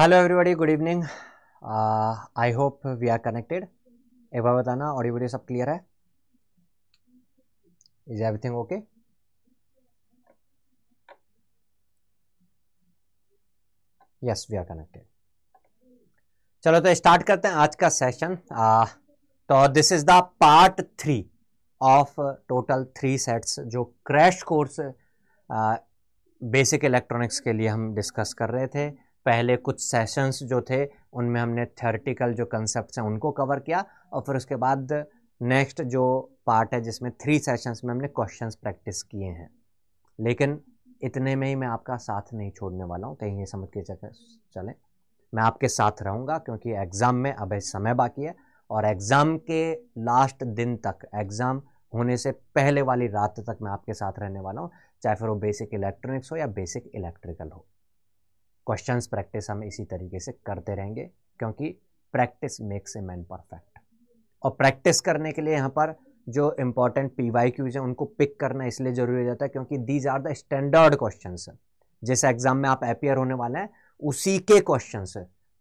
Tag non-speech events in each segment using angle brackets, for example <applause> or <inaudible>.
Hello everybody good evening I hope we are connected एक बार बताना ऑडियो वीडियो सब क्लियर है is everything okay yes we are connected चलो तो स्टार्ट करते हैं आज का सेशन uh, तो this is the part three of total three sets जो क्रैश कोर्स बेसिक इलेक्ट्रॉनिक्स के लिए हम डिस्कस कर रहे थे पहले कुछ सेशंस जो थे उनमें हमने थ्योरेटिकल जो कंसेप्ट हैं उनको कवर किया और फिर उसके बाद नेक्स्ट जो पार्ट है जिसमें थ्री सेशंस में हमने क्वेश्चंस प्रैक्टिस किए हैं लेकिन इतने में ही मैं आपका साथ नहीं छोड़ने वाला हूँ कहीं ये समझ के चलें मैं आपके साथ रहूँगा क्योंकि एग्ज़ाम में अब समय बाकी है और एग्ज़ाम के लास्ट दिन तक एग्ज़ाम होने से पहले वाली रात तक मैं आपके साथ रहने वाला हूँ चाहे फिर वो बेसिक इलेक्ट्रॉनिक्स हो या बेसिक इलेक्ट्रिकल हो क्वेश्चंस प्रैक्टिस हम इसी तरीके से करते रहेंगे क्योंकि practice makes a man perfect और प्रैक्टिस करने के लिए यहाँ पर जो इम्पोर्टेंट पी वाई क्यूज हैं उनको पिक करना इसलिए जरूरी हो जाता है क्योंकि these are the standard question जैसे एग्जाम में आप अपियर होने वाले हैं उसी के क्वेश्चन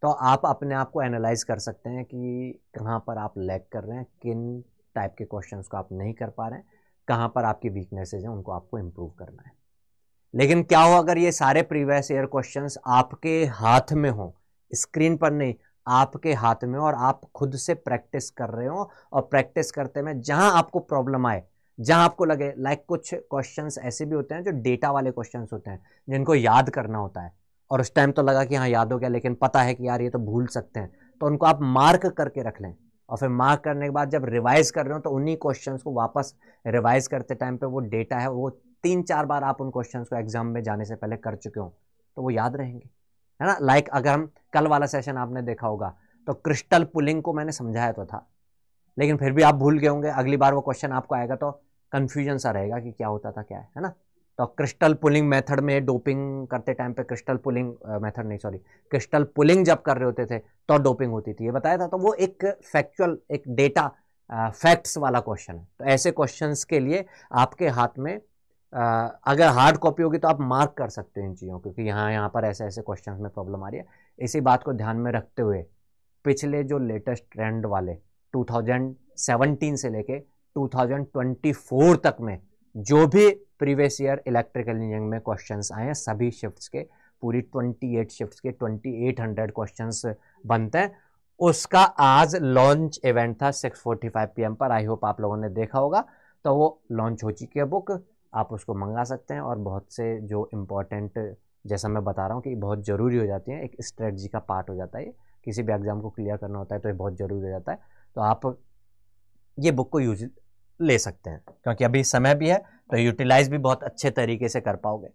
तो आप अपने आप को एनालाइज कर सकते हैं कि कहाँ पर आप लैग कर रहे हैं किन टाइप के क्वेश्चंस को आप नहीं कर पा रहे हैं कहाँ पर आपकी वीकनेसेज हैं उनको आपको इम्प्रूव करना है लेकिन क्या हो अगर ये सारे प्रीवियस ईयर क्वेश्चन आपके हाथ में हो स्क्रीन पर नहीं आपके हाथ में और आप खुद से प्रैक्टिस कर रहे हो और प्रैक्टिस करते में जहां आपको प्रॉब्लम आए जहां आपको लगे लाइक कुछ क्वेश्चंस ऐसे भी होते हैं जो डेटा वाले क्वेश्चंस होते हैं जिनको याद करना होता है और उस टाइम तो लगा कि हाँ याद हो गया लेकिन पता है कि यार ये तो भूल सकते हैं तो उनको आप मार्क करके रख लें और फिर मार्क करने के बाद जब रिवाइज कर रहे हो तो उन्हीं क्वेश्चन को वापस रिवाइज करते टाइम पे वो डेटा है वो तीन चार बार आप उन क्वेश्चन को एग्जाम में जाने से पहले कर चुके हो तो वो याद रहेंगे है ना लाइक like अगर हम कल वाला सेशन आपने देखा होगा तो क्रिस्टल पुलिंग को मैंने समझाया तो था लेकिन फिर भी आप भूल गए होंगे अगली बार वो क्वेश्चन आपको आएगा तो कन्फ्यूजन सा रहेगा कि क्या होता था क्या है है ना तो क्रिस्टल पुलिंग मेथड में डोपिंग करते टाइम पे क्रिस्टल पुलिंग मेथड नहीं सॉरी क्रिस्टल पुलिंग जब कर रहे होते थे तो डोपिंग होती थी ये बताया था तो वो एक फैक्चुअल एक डेटा फैक्ट्स uh, वाला क्वेश्चन है तो ऐसे क्वेश्चन के लिए आपके हाथ में आ, uh, अगर हार्ड कॉपी होगी तो आप मार्क कर सकते हो इन चीज़ों क्योंकि यहाँ यहाँ पर ऐसे ऐसे क्वेश्चन में प्रॉब्लम आ रही है इसी बात को ध्यान में रखते हुए पिछले जो लेटेस्ट ट्रेंड वाले 2017 से लेके 2024 तक में जो भी प्रीवियस ईयर इलेक्ट्रिकल इंजीनियरिंग में क्वेश्चन आए हैं सभी शिफ्ट के पूरी ट्वेंटी एट शिफ्ट के ट्वेंटी एट हंड्रेड क्वेश्चन बनते हैं उसका आज लॉन्च इवेंट था six forty five P M पर आई होप आप लोगों ने देखा होगा तो वो लॉन्च हो चुकी है बुक आप उसको मंगा सकते हैं और बहुत से जो इम्पोर्टेंट जैसा मैं बता रहा हूँ कि बहुत ज़रूरी हो जाती है एक स्ट्रेटजी का पार्ट हो जाता है किसी भी एग्ज़ाम को क्लियर करना होता है तो ये बहुत ज़रूरी हो जाता है तो आप ये बुक को यूज ले सकते हैं क्योंकि अभी समय भी है तो यूटिलाइज भी बहुत अच्छे तरीके से कर पाओगे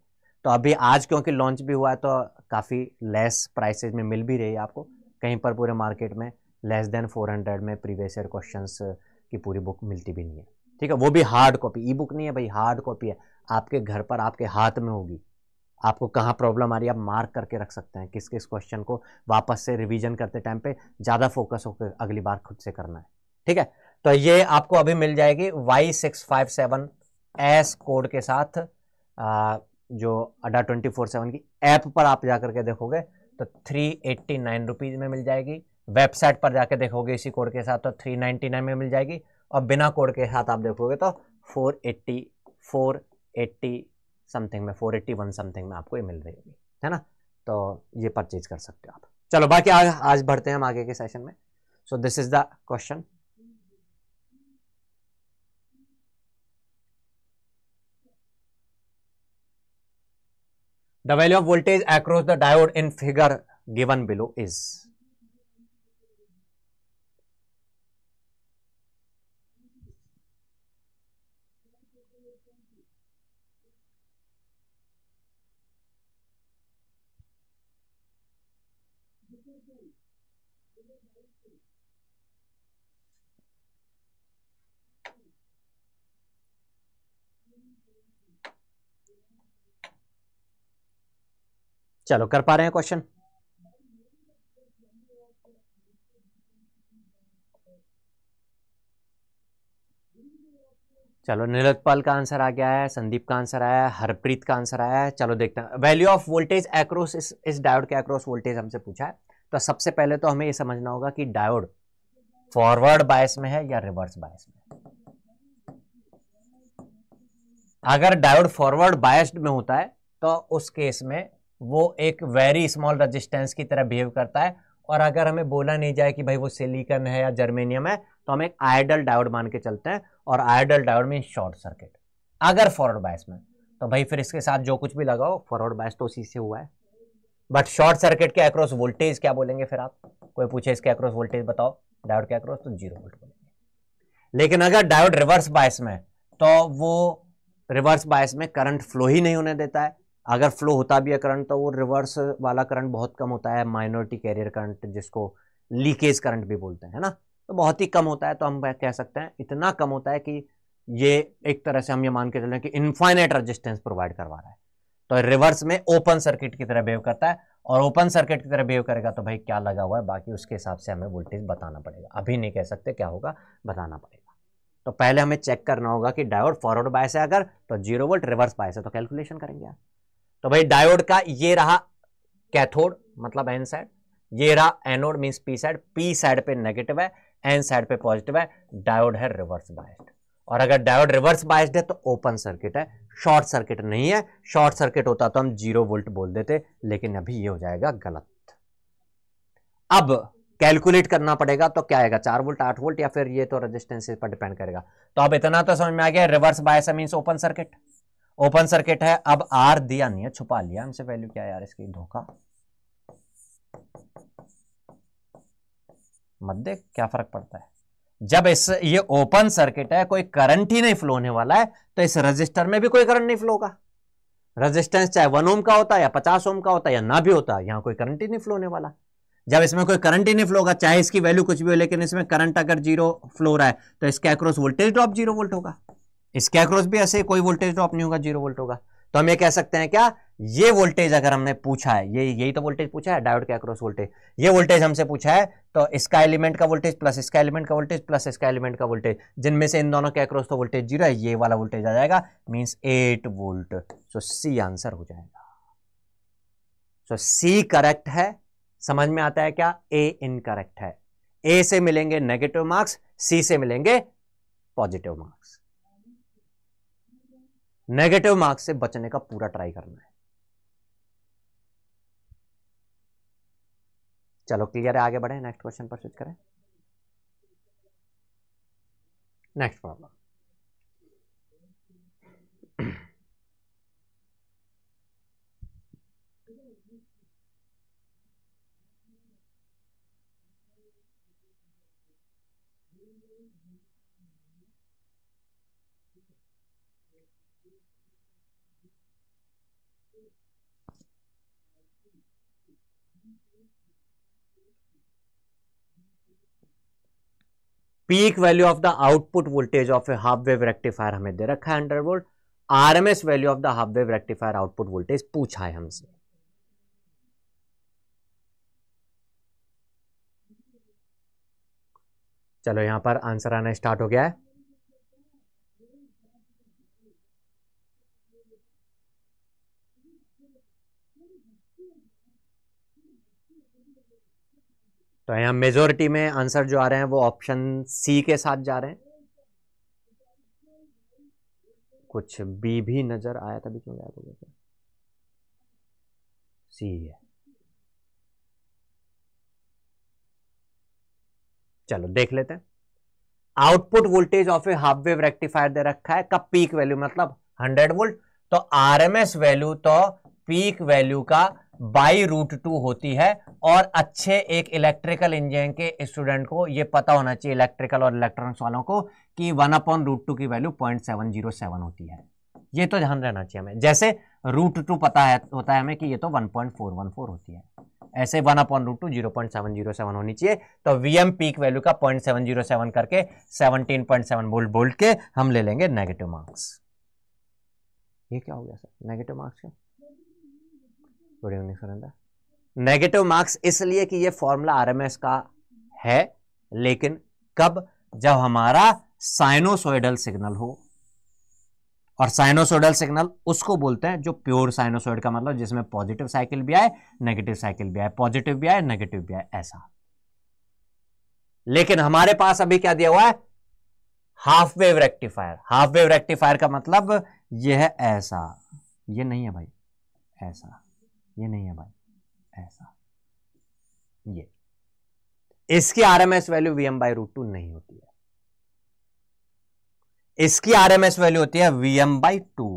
तो अभी आज क्योंकि लॉन्च भी हुआ है तो काफ़ी लेस प्राइसेज में मिल भी रही है आपको कहीं पर पूरे मार्केट में लेस देन फोर हंड्रेड में प्रीवियस ईयर क्वेश्चन की पूरी बुक मिलती भी नहीं है ठीक है वो भी हार्ड कॉपी ई बुक नहीं है भाई हार्ड कॉपी है आपके घर पर आपके हाथ में होगी आपको कहाँ प्रॉब्लम आ रही है आप मार्क करके रख सकते हैं किस किस क्वेश्चन को वापस से रिवीजन करते टाइम पे ज़्यादा फोकस होकर अगली बार खुद से करना है ठीक है तो ये आपको अभी मिल जाएगी Y six five seven S code के साथ आ, जो अडा ट्वेंटी फोर सेवन की ऐप पर आप जाकर के देखोगे तो थ्री एट्टी नाइन रुपीज़ में मिल जाएगी वेबसाइट पर जाके देखोगे इसी कोड के साथ तो थ्री नाइन्टी नाइन में मिल जाएगी और बिना कोड के साथ आप देखोगे तो four eighty four eighty something में फोर एट्टी वन समथिंग में आपको ये मिल रही होगी है ना तो ये परचेज कर सकते हो आप चलो बाकी आज आज बढ़ते हैं हम आगे के सेशन में so this is the question The value of voltage across the diode in figure given below is चलो कर पा रहे हैं क्वेश्चन चलो नीलोत्पाल का आंसर आ गया है संदीप का आंसर आया है हरप्रीत का आंसर आया है चलो देखते हैं वैल्यू ऑफ वोल्टेज एक्रोस इस इस डायोड के एक्रोस वोल्टेज हमसे पूछा है तो सबसे पहले तो हमें यह समझना होगा कि डायोड फॉरवर्ड बायस में है या रिवर्स बायस में अगर डायोड फॉरवर्ड बायस्ड में होता है तो उस केस में वो एक वेरी स्मॉल रजिस्टेंस की तरह बिहेव करता है और अगर हमें बोला नहीं जाए कि भाई वो सिलिकन है या जर्मेनियम है तो हम एक आयडल डायोड मान के चलते हैं और आयडल डायोड में शॉर्ट सर्किट अगर फॉरवर्ड बायस में तो भाई फिर इसके साथ जो कुछ भी लगाओ फॉरवर्ड बायस तो उसी से हुआ है बट शॉर्ट सर्किट के अक्रॉस वोल्टेज क्या बोलेंगे फिर आप कोई पूछे इसके अक्रॉस वोल्टेज बताओ डायोड के अक्रॉस तो जीरो वोल्ट बोलेंगे लेकिन अगर डायोड रिवर्स बायस में तो वो रिवर्स बायस में करंट फ्लो ही नहीं होने देता है अगर फ्लो होता भी है करंट तो वो रिवर्स वाला करंट बहुत कम होता है माइनॉरिटी कैरियर करंट जिसको लीकेज करंट भी बोलते हैं ना तो बहुत ही कम होता है तो हम कह सकते हैं इतना कम होता है कि ये एक तरह से हम ये मान के चल रहे हैं कि इन्फाइनाइट रजिस्टेंस प्रोवाइड करवा रहा है तो रिवर्स में ओपन सर्किट की तरह बिहेव करता है और ओपन सर्किट की तरह बिहेव करेगा तो भाई क्या लगा हुआ है बाकी उसके हिसाब से हमें वोल्टेज बताना पड़ेगा अभी नहीं कह सकते क्या होगा बताना पड़ेगा तो पहले हमें चेक करना होगा कि डायोड फॉरवर्ड बायस है अगर तो जीरो वोल्ट रिवर्स बायस है तो कैलकुलेशन करेंगे आप तो भाई डायोड का ये रहा कैथोड मतलब एन साइड ये रहा anode mean P side P side पे नेगेटिव है एन साइड पे पॉजिटिव है डायोड है रिवर्स बायस्ड और अगर डायोड रिवर्स बायस्ड है तो ओपन सर्किट है शॉर्ट सर्किट नहीं है शॉर्ट सर्किट होता तो हम जीरो वोल्ट बोल देते लेकिन अभी ये हो जाएगा गलत अब कैलकुलेट करना पड़ेगा तो क्या आएगा चार वोल्ट आठ वोल्ट या फिर ये तो रेजिस्टेंस पर डिपेंड करेगा तो अब इतना तो समझ में आ गया reverse bias mean open circuit open circuit है अब आर दिया नहीं है छुपा लिया हमसे वैल्यू क्या है यार इसकी धोखा मत देख क्या फर्क पड़ता है जब इस ये ओपन सर्किट है कोई करंट ही नहीं फ्लो होने वाला है तो इस रजिस्टर में भी कोई करंट नहीं फ्लो होगा रजिस्टेंस चाहे वन ओम का होता है या पचास ओम का होता है या ना भी होता है यहां कोई करंट ही नहीं फ्लो होने वाला जब इसमें कोई करंट ही नहीं फ्लो होगा चाहे इसकी वैल्यू कुछ भी हो लेकिन इसमें करंट अगर जीरो फ्लो रहा है तो इसके across voltage drop zero volt होगा इसके अक्रॉस भी ऐसे कोई वोल्टेज ड्रॉप नहीं होगा जीरो वोल्ट होगा तो हम ये कह सकते हैं क्या ये वोल्टेज अगर हमने पूछा है ये यही तो वोल्टेज पूछा है डायोड के अक्रॉस वोल्टेज ये वोल्टेज हमसे पूछा है तो इसका एलिमेंट का वोल्टेज प्लस इसका एलिमेंट का वोल्टेज प्लस इसका एलिमेंट का वोल्टेज जिनमें से इन दोनों के अक्रॉस तो वोल्टेज जीरो है ये वाला वोल्टेज आ जाएगा means eight volt so C answer हो जाएगा सो सी करेक्ट है समझ में आता है क्या ए इनकरेक्ट है ए से मिलेंगे नेगेटिव मार्क्स सी से मिलेंगे पॉजिटिव मार्क्स नेगेटिव मार्क्स से बचने का पूरा ट्राई करना है चलो क्लियर है आगे बढ़े नेक्स्ट क्वेश्चन पर स्विच करें next problem peak value of the output voltage of a half wave rectifier हमें दे रखा है hundred volt RMS value of the half wave rectifier output voltage पूछा है हमसे चलो यहां पर आंसर आना स्टार्ट हो गया है तो यहाँ मेजोरिटी में आंसर जो आ रहे हैं वो ऑप्शन सी के साथ जा रहे हैं कुछ बी भी नजर आया था बीच में हो गया सी है चलो देख लेते हैं output voltage of a half wave rectifier दे रखा है कब पीक वैल्यू मतलब 100 वोल्ट तो आरएमएस वैल्यू तो पीक वैल्यू का बाई रूट टू होती है और अच्छे एक इलेक्ट्रिकल इंजीनियर के स्टूडेंट को ये पता होना चाहिए इलेक्ट्रिकल और इलेक्ट्रॉनिक्स वालों को कि वन अपॉन रूट टू की value point seven zero seven होती है ये तो ध्यान रहना चाहिए हमें जैसे रूट टू पता है होता है हमें कि ये तो one point four one four होती है ऐसे one upon root two zero point seven zero seven होनी चाहिए तो वी एम पीक वैल्यू का पॉइंट सेवन जीरो सेवन करके seventeen point seven volt volt के हम ले लेंगे नेगेटिव मार्क्स ये क्या हो गया सर नेगेटिव मार्क्स का good evening Surendra negative marks इसलिए कि ये फॉर्मूला आरएमएस का है लेकिन कब जब हमारा साइनोसोइडल सिग्नल हो और साइनोसोइडल सिग्नल उसको बोलते हैं जो प्योर साइनोसोइड का मतलब जिसमें पॉजिटिव साइकिल भी आए नेगेटिव साइकिल भी आए पॉजिटिव भी आए नेगेटिव भी आए ऐसा लेकिन हमारे पास अभी क्या दिया हुआ है half wave rectifier half wave rectifier का मतलब यह है ऐसा ये नहीं है भाई ऐसा ये नहीं है भाई ऐसा ये इसकी RMS value VM by root two नहीं होती है इसकी आरएमएस वैल्यू होती है VM by two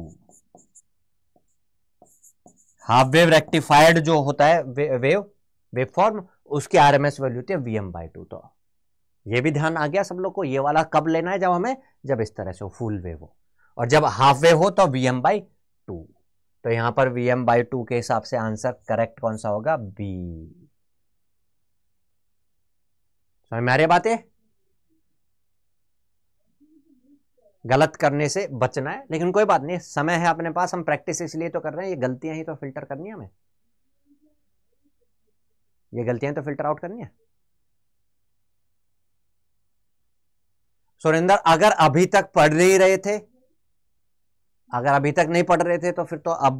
half wave rectified जो होता है वे, वेव वेव फॉर्म उसकी आरएमएस वैल्यू होती है वीएम बाई टू तो ये भी ध्यान आ गया सब लोग को ये वाला कब लेना है जब हमें जब इस तरह से हो फुल वेव हो और जब हाफ वेव हो तो वीएम बाई टू तो यहां पर वी एम बाई टू के हिसाब से आंसर करेक्ट कौन सा होगा बी समझ में आ रही बातें गलत करने से बचना है लेकिन कोई बात नहीं समय है अपने पास हम प्रैक्टिस इसलिए तो कर रहे हैं ये गलतियां ही तो फिल्टर करनी है हमें ये गलतियां तो फिल्टर आउट करनी है सुरेंद्र अगर अभी तक पढ़ नहीं रहे थे अगर अभी तक नहीं पढ़ रहे थे तो फिर तो अब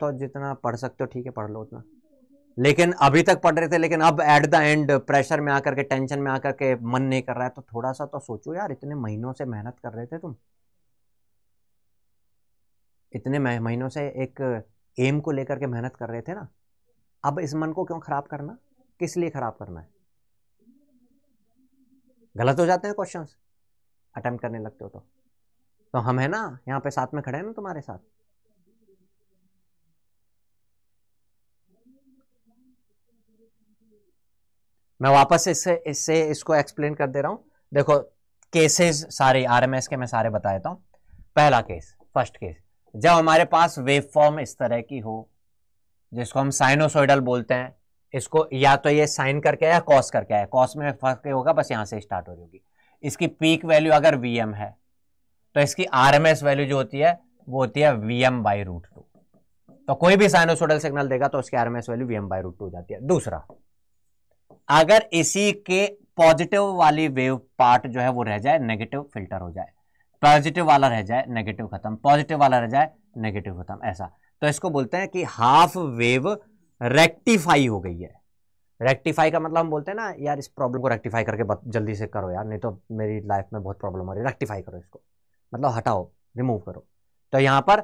तो जितना पढ़ सकते हो ठीक है पढ़ लो उतना लेकिन अभी तक पढ़ रहे थे लेकिन अब एट द एंड प्रेशर में आकर के टेंशन में आकर के मन नहीं कर रहा है तो थोड़ा सा तो सोचो यार इतने महीनों से मेहनत कर रहे थे तुम इतने महीनों से एक एम को लेकर के मेहनत कर रहे थे ना अब इस मन को क्यों खराब करना किस लिए खराब करना है गलत हो जाते हैं क्वेश्चंस अटेम्प्ट करने लगते हो तो तो हम है ना यहाँ पे साथ में खड़े हैं ना तुम्हारे साथ मैं वापस इससे इससे इसको एक्सप्लेन कर दे रहा हूँ देखो केसेस सारे आरएमएस के मैं सारे बता देता हूँ पहला केस फर्स्ट केस जब हमारे पास वेव फॉर्म इस तरह की हो जिसको हम साइनोसोइडल बोलते हैं इसको या तो ये साइन करके या कॉस करके आया कॉस में फर्क होगा बस यहाँ से स्टार्ट हो रही होगी इसकी पीक वैल्यू अगर वी है तो इसकी आरएमएस वैल्यू जो होती है वो होती है V M by root two तो कोई भी साइनोसोडल सिग्नल देगा तो उसकी RMS value V M by root two हो जाती है दूसरा अगर इसी के पॉजिटिव वाली वेव पार्ट जो है वो रह जाए नेगेटिव फिल्टर हो जाए पॉजिटिव वाला रह जाए नेगेटिव खत्म पॉजिटिव वाला रह जाए नेगेटिव खत्म ऐसा तो इसको बोलते हैं कि हाफ वेव रेक्टिफाई हो गई है रेक्टिफाई का मतलब हम बोलते हैं ना यार इस प्रॉब्लम को रेक्टिफाई करके जल्दी से करो यार नहीं तो मेरी लाइफ में बहुत प्रॉब्लम हो रही है रेक्टिफाई करो इसको मतलब हटाओ रिमूव करो तो यहां पर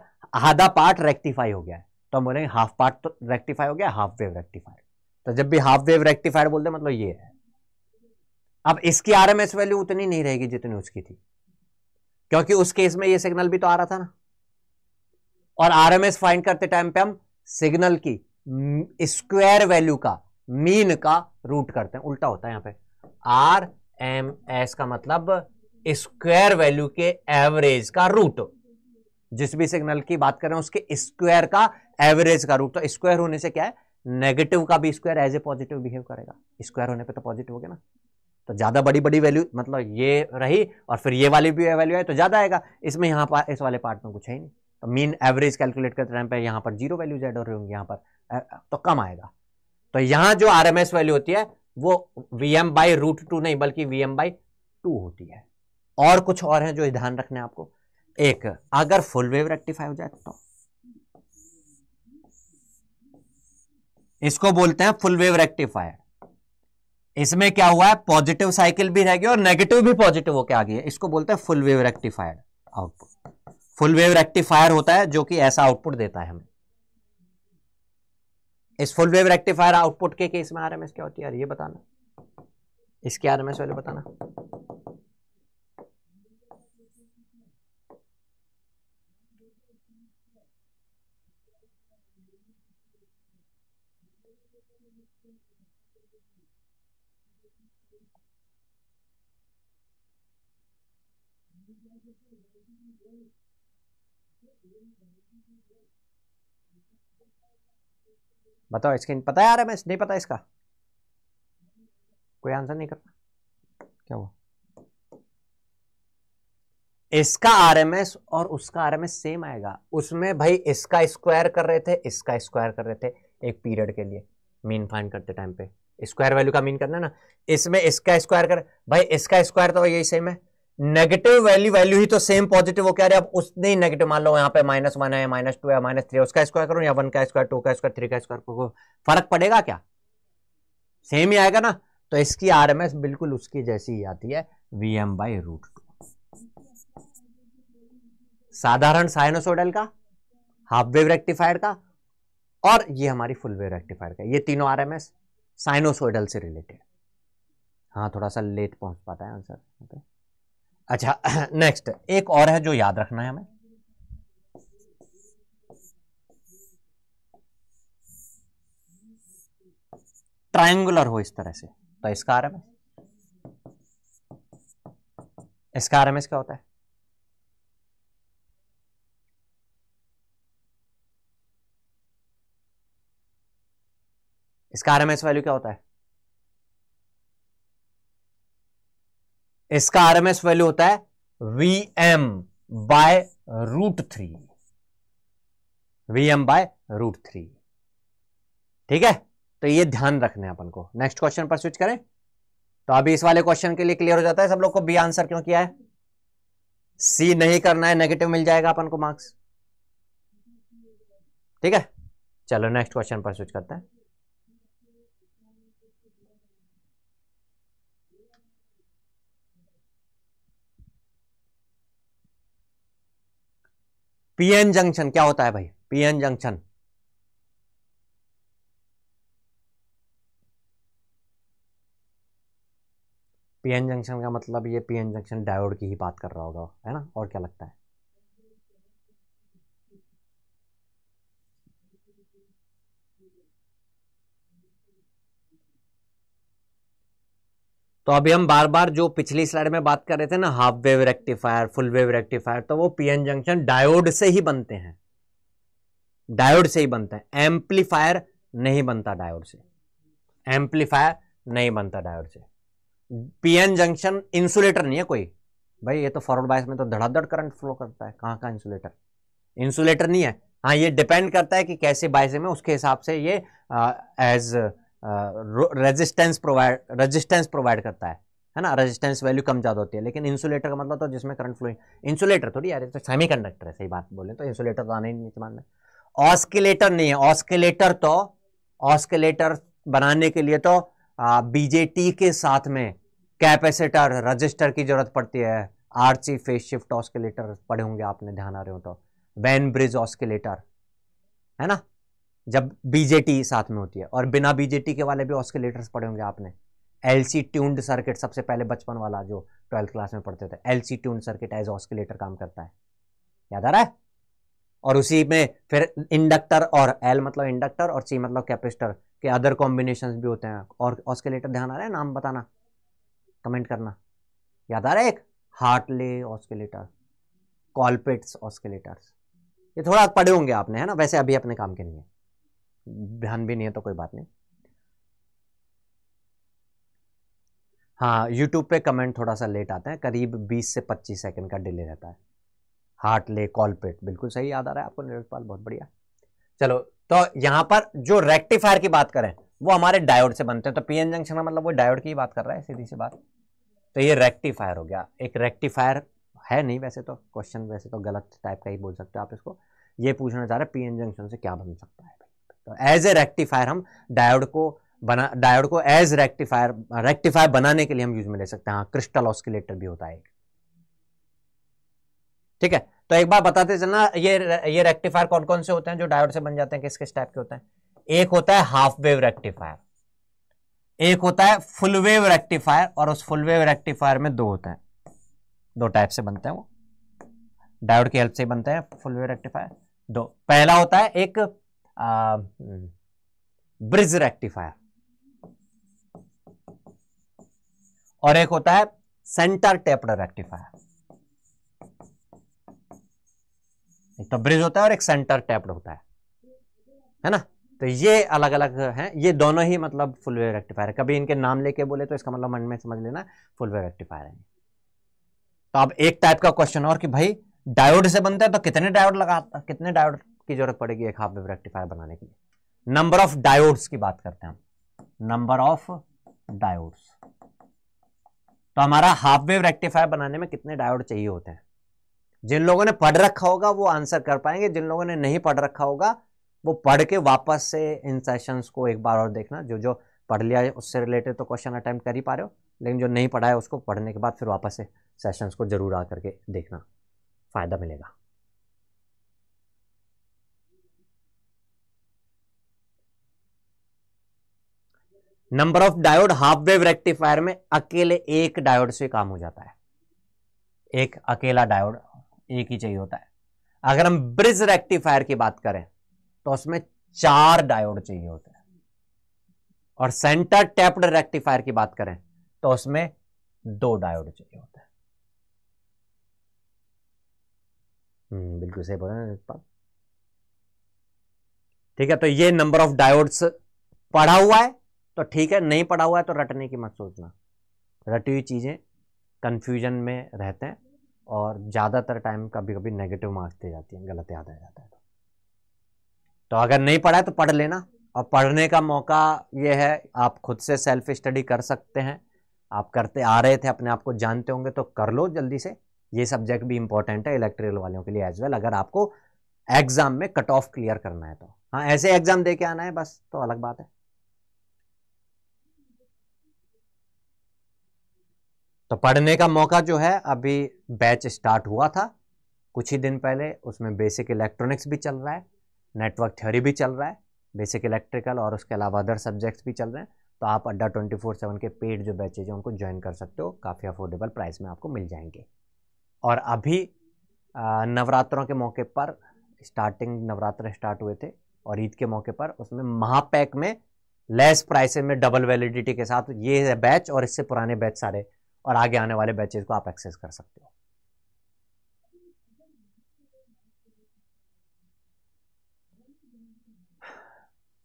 आधा पार्ट रेक्टिफाई हो गया है तो हम बोलेंगे हाफ पार्ट तो रेक्टिफाई हो गया हाफ वेव रेक्टिफाइड तो जब भी हाफ वेव रेक्टिफाइड बोलते हैं मतलब ये है अब इसकी आरएमएस वैल्यू उतनी नहीं रहेगी जितनी उसकी थी क्योंकि उस केस में ये सिग्नल भी तो आ रहा था ना और आरएमएस फाइंड करते टाइम पे हम सिग्नल की स्क्वायर वैल्यू का मीन का रूट करते हैं उल्टा होता है यहां पे आर एम एस का मतलब स्क्वायर वैल्यू के एवरेज का रूट जिस भी सिग्नल की बात कर रहे हैं उसके स्क्वायर का एवरेज का रूट तो स्क्वायर होने से क्या है नेगेटिव का भी square as a positive behave करेगा स्क्वायर होने पे तो पॉजिटिव हो गया ना तो ज्यादा बड़ी बड़ी वैल्यू मतलब ये रही और फिर ये वाली भी वैल्यू है तो ज्यादा आएगा इसमें यहाँ पर इस वाले पार्ट में कुछ है ही नहीं तो मीन एवरेज कैलकुलेट करते टाइम पर यहाँ पर जीरो वैल्यू जेड हो रही होंगी यहाँ पर तो कम आएगा तो यहाँ जो आर वैल्यू होती है वो V M by root two नहीं बल्कि वी एम बाई टू होती है और कुछ और है जो ध्यान रखने आपको एक अगर फुल वेव रेक्टिफाई हो जाए तो इसको बोलते हैं फुल वेव रेक्टिफायर इसमें क्या हुआ है पॉजिटिव साइकिल भी रहेगी और नेगेटिव भी पॉजिटिव होकर आ गई है इसको बोलते हैं full wave rectifier output full wave rectifier होता है जो कि ऐसा आउटपुट देता है हमें इस फुल वेव रेक्टिफायर आउटपुट के केस में आरएमएस क्या होती है यार ये बताना इसके आरएमएस वाले बताना बताओ इसके पता है यार मैं नहीं पता इसका कोई आंसर नहीं करता क्या हुआ इसका आरएमएस और उसका आरएमएस सेम आएगा उसमें भाई इसका स्क्वायर कर रहे थे इसका स्क्वायर कर रहे थे एक पीरियड के लिए मीन फाइंड करते टाइम पे स्क्वायर वैल्यू का मीन करना ना इसमें इसका स्क्वायर कर भाई इसका स्क्वायर तो यही सेम है नेगेटिव वैल्यू वैल्यू ही तो सेम पॉजिटिव वो कह रहे हैं अब उसने ही नेगेटिव मान लो यहाँ पे माइनस वन है माइनस टू है माइनस थ्री उसका स्क्वायर करो या वन का स्क्वायर टू का स्क्वायर थ्री का स्क्वायर को फर्क पड़ेगा क्या सेम ही आएगा ना तो इसकी आरएमएस बिल्कुल उसकी जैसी ही आती है V M by root two साधारण साइनोसोडल का हाफ वेव रेक्टिफायर का और ये हमारी फुल वेव रेक्टिफायर का ये तीनों आरएमएस साइनोसोडल से रिलेटेड हाँ थोड़ा सा लेट पहुंच पाता है आंसर ओके अच्छा नेक्स्ट <clears throat> एक और है जो याद रखना है हमें ट्रायंगुलर हो इस तरह से तो इसका आर एम इसका आर एम एस क्या होता है इसका आर एम एस वैल्यू क्या होता है इसका आरएमएस वैल्यू होता है V M by root three V M by root three ठीक है तो ये ध्यान रखना है अपन को नेक्स्ट क्वेश्चन पर स्विच करें तो अभी इस वाले क्वेश्चन के लिए क्लियर हो जाता है सब लोग को बी आंसर क्यों किया है सी नहीं करना है नेगेटिव मिल जाएगा अपन को मार्क्स ठीक है चलो नेक्स्ट क्वेश्चन पर स्विच करते हैं पीएन जंक्शन क्या होता है भाई पीएन जंक्शन पीएन जंक्शन का मतलब ये पीएन जंक्शन डायोड की ही बात कर रहा होगा है ना और क्या लगता है तो अभी हम बार बार जो पिछली स्लाइड में बात कर रहे थे ना half wave rectifier full wave rectifier तो वो पीएन जंक्शन डायोड से ही बनते हैं डायोड से ही बनता है एम्पलीफायर नहीं बनता डायोड से एम्पलीफायर नहीं बनता डायोड से पीएन जंक्शन इंसुलेटर नहीं है कोई भाई ये तो फॉरवर्ड बायस में तो धड़ाधड़ करंट फ्लो करता है कहाँ का इंसुलेटर इंसुलेटर नहीं है हाँ ये डिपेंड करता है कि कैसे बायस में उसके हिसाब से ये as resistance provide resistance provide करता है है ना रेजिस्टेंस वैल्यू कम ज़्यादा होती है लेकिन इंसुलेटर का मतलब तो जिसमें करंट फ्लो इंसुलेटर थोड़ी यार तो सेमी कंडक्टर है सही बात बोले तो इंसुलेटर तो आने ही नहीं समझ में ऑस्किलेटर नहीं है ऑस्किलेटर तो ऑस्किलेटर बनाने के लिए तो बीजेटी के साथ में कैपेसिटर रजिस्टर की जरूरत पड़ती है आरसी फेज शिफ्ट ऑस्किलेटर पढ़े होंगे आपने ध्यान आ रहे हो तो वैन ब्रिज ऑस्किलेटर है ना जब बीजेटी साथ में होती है और बिना बीजेटी के वाले भी ऑस्किलेटर्स पढ़े होंगे आपने एल सी ट्यून्ड सर्किट सबसे पहले बचपन वाला जो ट्वेल्थ क्लास में पढ़ते थे L C tuned circuit as oscillator काम करता है याद आ रहा है और उसी में फिर इंडक्टर और एल मतलब इंडक्टर और सी मतलब कैपेसिटर के अदर कॉम्बिनेशन भी होते हैं और ऑस्किलेटर ध्यान आ रहा है नाम बताना कमेंट करना याद आ रहा है एक हार्टले ऑस्किलेटर कॉलपिट्स ऑस्किलेटर्स ये थोड़ा पढ़े होंगे आपने है ना वैसे अभी अपने काम के लिए ध्यान भी नहीं है तो कोई बात नहीं हाँ यूट्यूब पे कमेंट थोड़ा सा लेट आता है करीब 20 से 25 सेकंड का डिले रहता है हार्ट ले पेट बिल्कुल सही याद आ रहा है आपको नीरज पाल बहुत बढ़िया चलो तो यहाँ पर जो रेक्टिफायर की बात करें वो हमारे डायोड से बनते हैं तो पीएन जंक्शन मतलब वो डायोड की बात कर रहा है सीधी सी बात तो ये रेक्टिफायर हो गया एक रेक्टिफायर है नहीं वैसे तो क्वेश्चन वैसे तो गलत टाइप का ही बोल सकते हो आप इसको ये पूछना चाह रहे हैं पीएन जंक्शन से क्या बन सकता है तो एज ए रेक्टिफायर हम डायोड को बना डायोड को एज रेक्टिफायर रेक्टिफायर बनाने के लिए हम यूज में ले सकते हैं हाँ क्रिस्टल ऑस्किलेटर भी होता है एक ठीक है तो एक बार बताते चलना ये ये रेक्टिफायर कौन कौन से होते हैं जो डायोड से बन जाते हैं किस किस टाइप के होते हैं एक होता है हाफ वेव रेक्टिफायर एक होता है फुल वेव रेक्टिफायर और उस फुल वेव रेक्टिफायर में दो होते हैं दो टाइप से बनते हैं वो डायोड की हेल्प से बनते हैं फुल वेव रेक्टिफायर दो पहला होता है एक ब्रिज um, रेक्टिफायर hmm. और एक होता है सेंटर टेप्ड रेक्टिफायर एक तो ब्रिज होता है और एक सेंटर टेप्ड होता है है ना तो ये अलग अलग हैं ये दोनों ही मतलब फुल वेव रेक्टिफायर है कभी इनके नाम लेके बोले तो इसका मतलब मन में समझ लेना फुल वेव रेक्टिफायर है तो अब एक टाइप का क्वेश्चन और कि भाई डायोड से बनता है तो कितने डायोड लगा कितने डायोड की जरूरत पड़ेगी एक हाफ वेव रेक्टिफायर बनाने के लिए नंबर ऑफ डायोड्स की बात करते हैं हम नंबर ऑफ डायोड्स तो हमारा हाफ वेव रेक्टिफायर बनाने में कितने डायोड चाहिए होते हैं जिन लोगों ने पढ़ रखा होगा वो आंसर कर पाएंगे जिन लोगों ने नहीं पढ़ रखा होगा वो पढ़ के वापस से इन सेशंस को एक बार और देखना जो जो पढ़ लिया है उससे रिलेटेड तो क्वेश्चन अटैम्प्ट कर ही पा रहे हो लेकिन जो नहीं पढ़ा है उसको पढ़ने के बाद फिर वापस से सेशंस को जरूर आ करके देखना फ़ायदा मिलेगा number of diode half wave rectifier में अकेले एक डायोड से काम हो जाता है एक अकेला डायोड एक ही चाहिए होता है अगर हम ब्रिज रेक्टिफायर की बात करें तो उसमें चार डायोड चाहिए होते हैं और सेंटर टैप्ड रेक्टिफायर की बात करें तो उसमें दो डायोड चाहिए होते हैं हम्म, बिल्कुल सही बोला ठीक है तो ये नंबर ऑफ डायोड्स पढ़ा हुआ है तो ठीक है नहीं पढ़ा हुआ है तो रटने की मत सोचना रटी हुई चीज़ें कन्फ्यूजन में रहते हैं और ज़्यादातर टाइम कभी कभी नेगेटिव मार्क्स दे जाती हैं गलत याद आ जाता है तो, तो अगर नहीं पढ़ा है तो पढ़ लेना और पढ़ने का मौका ये है आप खुद से सेल्फ स्टडी कर सकते हैं आप करते आ रहे थे अपने आप को जानते होंगे तो कर लो जल्दी से ये सब्जेक्ट भी इंपॉर्टेंट है इलेक्ट्रिकल वालों के लिए एज वेल अगर आपको एग्ज़ाम में कट ऑफ क्लियर करना है तो हाँ ऐसे एग्ज़ाम दे के आना है बस तो अलग बात है तो पढ़ने का मौका जो है अभी बैच स्टार्ट हुआ था कुछ ही दिन पहले उसमें बेसिक इलेक्ट्रॉनिक्स भी चल रहा है नेटवर्क थ्योरी भी चल रहा है बेसिक इलेक्ट्रिकल और उसके अलावा अदर सब्जेक्ट्स भी चल रहे हैं तो आप अड्डा ट्वेंटी फोर सेवन के पेड जो बैचेज हैं उनको ज्वाइन कर सकते हो काफ़ी अफोर्डेबल प्राइस में आपको मिल जाएंगे और अभी नवरात्रों के मौके पर स्टार्टिंग नवरात्र स्टार्ट हुए थे और ईद के मौके पर उसमें महापैक में लेस प्राइस में डबल वैलिडिटी के साथ ये है बैच और इससे पुराने बैच सारे और आगे आने वाले बैचेज को आप एक्सेस कर सकते हो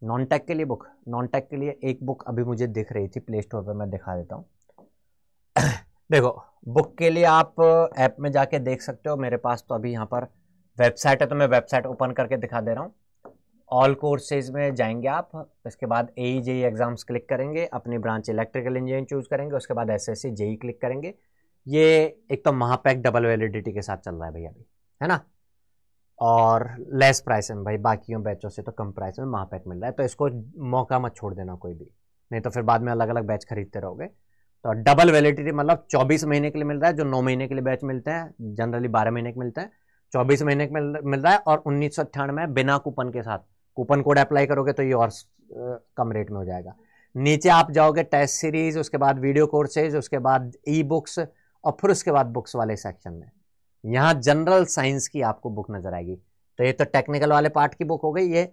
नॉन टेक के लिए बुक नॉन टेक के लिए एक बुक अभी मुझे दिख रही थी प्ले स्टोर पर मैं दिखा देता हूँ <coughs> देखो बुक के लिए आप ऐप में जाके देख सकते हो मेरे पास तो अभी यहाँ पर वेबसाइट है तो मैं वेबसाइट ओपन करके दिखा दे रहा हूँ ऑल कोर्सेज में जाएंगे आप उसके बाद A E JE exams click करेंगे अपनी ब्रांच इलेक्ट्रिकल इंजीनियरिंग चूज़ करेंगे उसके बाद एस एस जेई क्लिक करेंगे ये एक तो महापैक डबल वैलिडिटी के साथ चल रहा है भैया अभी है ना और लेस प्राइस में भाई बाकियों बैचों से तो कम प्राइस में महापैक मिल रहा है तो इसको मौका मत छोड़ देना कोई भी नहीं तो फिर बाद में अलग अलग बैच खरीदते रहोगे तो डबल वैलिडिटी मतलब 24 महीने के लिए मिल रहा है जो 9 महीने के लिए बैच मिलते हैं जनरली 12 महीने के मिलते हैं 24 महीने के मिल रहा है और उन्नीस में बिना कूपन के साथ कूपन कोड अप्लाई करोगे तो ये और कम रेट में हो जाएगा नीचे आप जाओगे टेस्ट सीरीज उसके बाद वीडियो कोर्सेज उसके बाद ई बुक्स और फिर उसके बाद बुक्स वाले सेक्शन में यहाँ जनरल साइंस की आपको बुक नजर आएगी तो ये तो टेक्निकल वाले पार्ट की बुक हो गई ये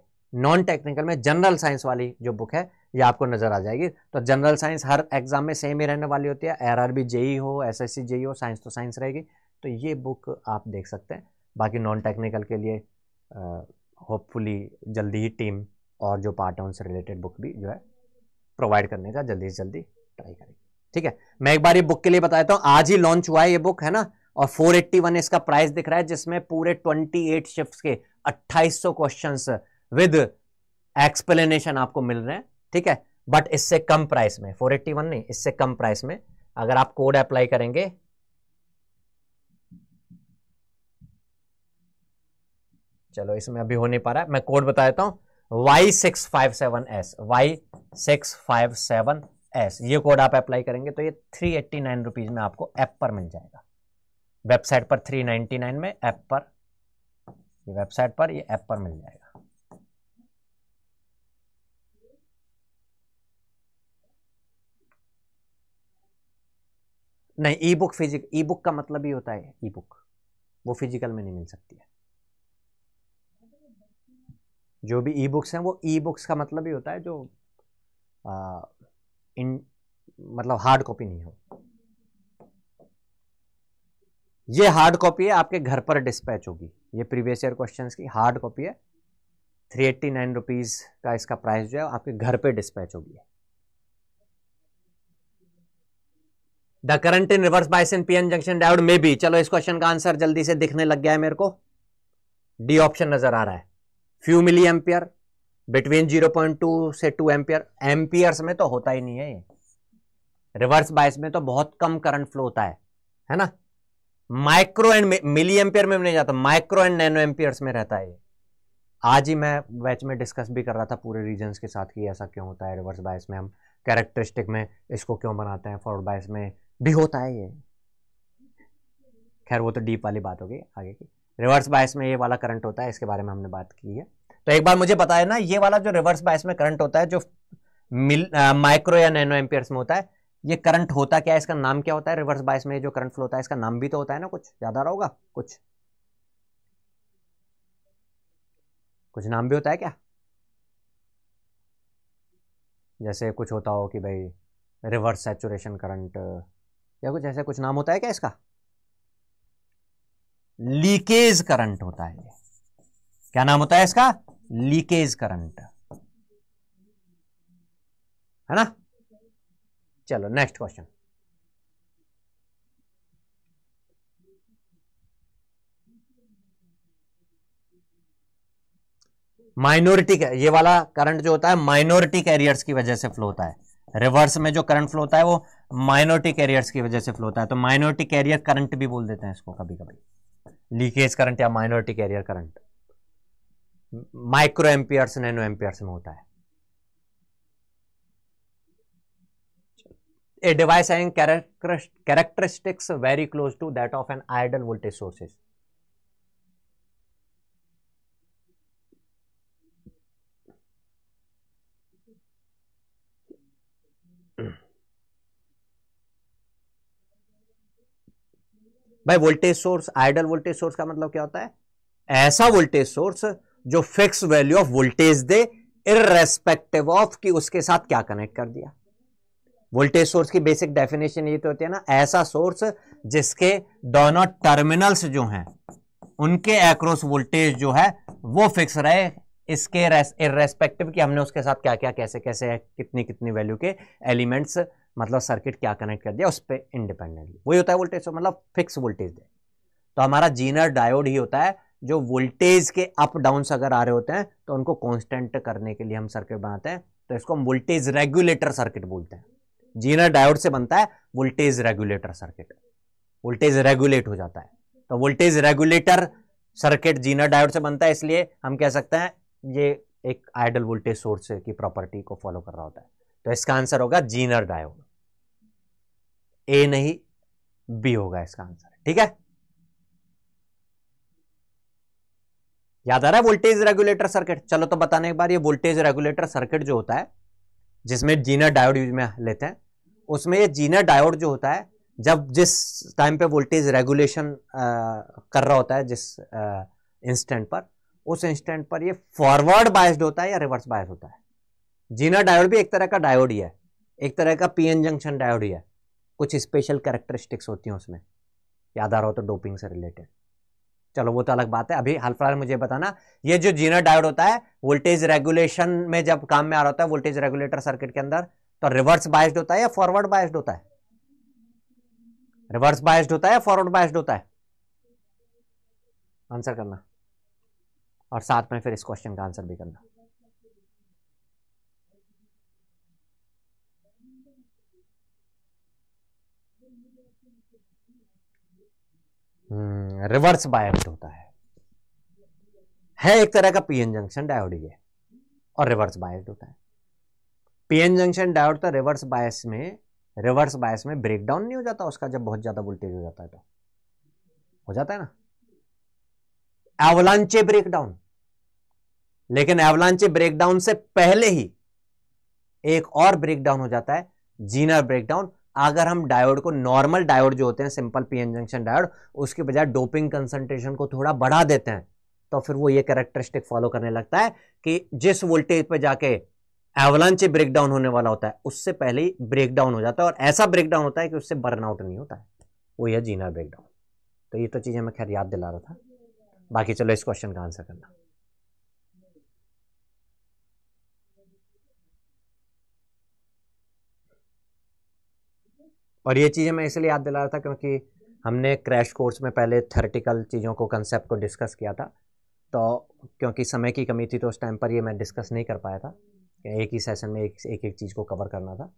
नॉन टेक्निकल में जनरल साइंस वाली जो बुक है ये आपको नजर आ जाएगी तो जनरल साइंस हर एग्जाम में सेम ही रहने वाली होती है एर आर बी जेई हो एस एस सी जेई हो साइंस तो साइंस रहेगी तो ये बुक आप देख सकते हैं बाकी नॉन टेक्निकल के लिए होपफुली जल्दी ही टीम और जो पार्ट है उनसे रिलेटेड बुक भी जो है प्रोवाइड करने का जल्दी से जल्दी ट्राई करेगी ठीक है मैं एक बार ये बुक के लिए बताता देता हूँ आज ही लॉन्च हुआ है ये बुक है ना और 481 इसका प्राइस दिख रहा है जिसमें पूरे 28 शिफ्ट्स के 2800 क्वेश्चंस विद एक्सप्लेनेशन आपको मिल रहे हैं ठीक है बट इससे कम प्राइस में 481 नहीं इससे कम प्राइस में अगर आप कोड अप्लाई करेंगे चलो इसमें अभी हो नहीं पा रहा है मैं कोड बता देता हूं Y six five seven S Y six five seven S ये कोड आप अप्लाई करेंगे तो ये थ्री एट्टी नाइन रुपीज़ में आपको ऐप पर मिल जाएगा वेबसाइट पर थ्री नाइनटी नाइन में ऐप पर वेबसाइट पर ये ऐप पर मिल जाएगा नहीं e book physic e book का मतलब ही होता है ई बुक वो फिजिकल में नहीं मिल सकती है जो भी ई बुक्स हैं वो ई बुक्स का मतलब ही होता है जो आ, इन मतलब हार्ड कॉपी नहीं हो ये हार्ड कॉपी है आपके घर पर डिस्पैच होगी ये प्रीवियस ईयर क्वेश्चंस की हार्ड कॉपी है थ्री एट्टी नाइन रुपीज़ का इसका प्राइस जो है आपके घर पे डिस्पैच होगी the current in reverse bias in an junction diode में भी चलो इस क्वेश्चन का आंसर जल्दी से दिखने लग गया है मेरे को डी ऑप्शन नजर आ रहा है फ्यू मिली एम्पियर बिटवीन 0.2 से 2 एम्पियर एम्पियर्स में तो होता ही नहीं है ये रिवर्स बायस में तो बहुत कम करंट फ्लो होता है है ना माइक्रो एंड मिली एम्पियर में नहीं जाता माइक्रो एंड नैनो एम्पियर्स में रहता है ये आज ही मैं बैच में डिस्कस भी कर रहा था पूरे रीजन के साथ कि ऐसा क्यों होता है रिवर्स बायस में हम कैरेक्टरिस्टिक में इसको क्यों बनाते हैं फॉरवर्ड बायस में भी होता है ये खैर वो तो डीप वाली बात होगी आगे की रिवर्स बायस में ये वाला करंट होता है इसके बारे में हमने बात की है तो एक बार मुझे पता है ना ये वाला जो रिवर्स बायस में करंट होता है जो मिल माइक्रो या नैनो एम्पियर्स में होता है ये करंट होता क्या है इसका नाम क्या होता है रिवर्स बायस में जो करंट फ्लो होता है इसका नाम भी तो होता है ना कुछ ज्यादा आ रहा होगा कुछ कुछ नाम भी होता है क्या जैसे कुछ होता हो कि भाई रिवर्स सेचुरेशन करंट या कुछ ऐसे कुछ नाम होता है क्या इसका लीकेज करंट होता है क्या नाम होता है इसका लीकेज करंट है ना चलो नेक्स्ट क्वेश्चन माइनॉरिटी ये वाला करंट जो होता है माइनॉरिटी कैरियर्स की वजह से फ्लो होता है रिवर्स में जो करंट फ्लो होता है वो माइनॉरिटी कैरियर्स की वजह से फ्लो होता है तो माइनॉरिटी कैरियर करंट भी बोल देते हैं इसको कभी कभी लीकेज करंट या minority carrier current micro amperes nano amperes में होता है a device and characteristics very close to that of an ideal voltage sources भाई voltage source ideal voltage source का मतलब क्या होता है ऐसा वोल्टेज सोर्स जो फिक्स वैल्यू ऑफ वोल्टेज दे इेस्पेक्टिव ऑफ कि उसके साथ क्या कनेक्ट कर दिया वोल्टेज सोर्स की बेसिक डेफिनेशन ये तो होती है ना ऐसा सोर्स जिसके दोनों टर्मिनल्स जो हैं उनके एक्रोस वोल्टेज जो है वो फिक्स रहे इसके इेस्पेक्टिव कि हमने उसके साथ क्या क्या कैसे कैसे कितनी कितनी वैल्यू के एलिमेंट्स मतलब सर्किट क्या कनेक्ट कर दिया उस पर इंडिपेंडेंटली वही होता है वोल्टेज सोर्स मतलब फिक्स वोल्टेज दे तो हमारा जीनर डायोड ही होता है जो वोल्टेज के अप डाउन अगर आ रहे होते हैं तो उनको कॉन्स्टेंट करने के लिए हम सर्किट बनाते हैं तो इसको हम वोल्टेज रेगुलेटर सर्किट बोलते हैं जीनर डायोड से बनता है voltage regulator circuit voltage regulate हो जाता है तो voltage regulator circuit zener diode से बनता है इसलिए हम कह सकते हैं ये एक आइडल वोल्टेज सोर्स की प्रॉपर्टी को फॉलो कर रहा होता है तो इसका आंसर होगा जीनर डायोड ए नहीं बी होगा इसका आंसर ठीक है याद आ रहा है वोल्टेज रेगुलेटर सर्किट चलो तो बताने के बाद ये वोल्टेज रेगुलेटर सर्किट जो होता है जिसमें जीना डायोड यूज में लेते हैं उसमें ये जीना डायोड जो होता है जब जिस टाइम पे वोल्टेज रेगुलेशन कर रहा होता है जिस इंस्टेंट पर उस इंस्टेंट पर ये फॉरवर्ड बायस्ड होता है या रिवर्स बायस होता है जीना डायोड भी एक तरह का डायोड ही है एक तरह का पीएन जंक्शन डायोड ही है कुछ स्पेशल करेक्टरिस्टिक्स होती हैं उसमें याद आ रहा हो तो डोपिंग से रिलेटेड चलो वो तो अलग बात है अभी हाल फिलहाल मुझे बताना ये जो जीनर डायोड होता है वोल्टेज रेगुलेशन में जब काम में आ रहा होता है वोल्टेज रेगुलेटर सर्किट के अंदर तो रिवर्स बायस्ड होता है या फॉरवर्ड बायस्ड होता है रिवर्स बायस्ड होता है या फॉरवर्ड बायस्ड होता है आंसर करना और साथ में फिर इस क्वेश्चन का आंसर भी करना रिवर्स हम्म, बायस्ड होता है है एक तरह का पीएन जंक्शन डायोड है और रिवर्स बायस्ड होता है पीएन जंक्शन डायोड तो रिवर्स बायस में रिवर्स बायस में ब्रेकडाउन नहीं हो जाता उसका जब बहुत ज्यादा वोल्टेज हो जाता है तो हो जाता है ना एवलांचे ब्रेकडाउन लेकिन एवलांचे ब्रेकडाउन से पहले ही एक और ब्रेकडाउन हो जाता है जीनर ब्रेकडाउन अगर हम डायोड को नॉर्मल डायोड जो होते हैं सिंपल एन जंक्शन डायोड उसके बजाय डोपिंग कंसंट्रेशन को थोड़ा बढ़ा देते हैं तो फिर वो ये कैरेक्टरिस्टिक फॉलो करने लगता है कि जिस वोल्टेज पे जाके एवलांच ब्रेकडाउन होने वाला होता है उससे पहले ही ब्रेकडाउन हो जाता है और ऐसा ब्रेकडाउन होता है कि उससे बर्नआउट नहीं होता है वो है जीना ब्रेकडाउन तो ये तो चीज़ें मैं खैर याद दिला रहा था बाकी चलो इस क्वेश्चन का आंसर करना और ये चीज़ें मैं इसलिए याद दिला रहा था क्योंकि हमने क्रैश कोर्स में पहले थर्टिकल चीज़ों को कंसेप्ट को डिस्कस किया था तो क्योंकि समय की कमी थी तो उस टाइम पर ये मैं डिस्कस नहीं कर पाया था कि एक ही सेशन में एक एक, एक चीज़ को कवर करना था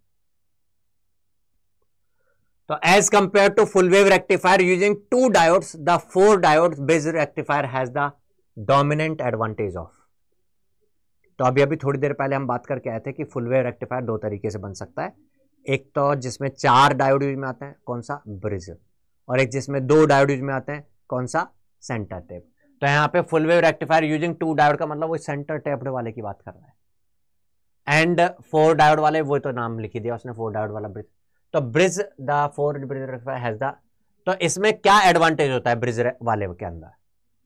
तो as compared to full wave rectifier using two diodes the four diodes bridge rectifier has the dominant advantage of तो अभी अभी थोड़ी देर पहले हम बात करके आए थे कि फुल वेव रेक्टिफायर दो तरीके से बन सकता है एक तो जिसमें चार डायोड यूज में आते हैं कौन सा ब्रिज और एक जिसमें दो डायोड यूज में आते हैं कौन सा सेंटर टेप तो यहाँ पे full wave rectifier using two diode का मतलब वो सेंटर टेप्ड वाले की बात कर रहा है एंड फोर डायोड वाले वो तो नाम लिखी दिया उसने फोर डायोड वाला ब्रिज तो bridge the four bridge rectifier has the तो इसमें क्या एडवांटेज होता है ब्रिज वाले के अंदर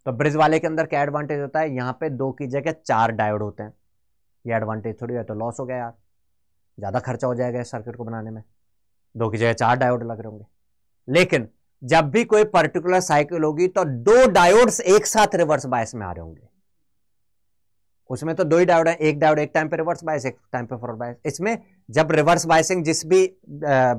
तो ब्रिज वाले के अंदर क्या एडवांटेज होता है यहाँ पे दो की जगह चार डायोड होते हैं ये एडवांटेज थोड़ी है तो लॉस हो गया यार ज़्यादा खर्चा हो जाएगा इस सर्किट को बनाने में दो की जगह चार डायोड लग रहे होंगे लेकिन जब भी कोई पर्टिकुलर साइकिल होगी तो दो डायोड्स एक साथ रिवर्स बायस में आ रहे होंगे उसमें तो दो ही डायोड है एक डायोड एक टाइम पे रिवर्स बायस एक टाइम पे फॉरवर्ड बायस इसमें जब रिवर्स बायसिंग जिस भी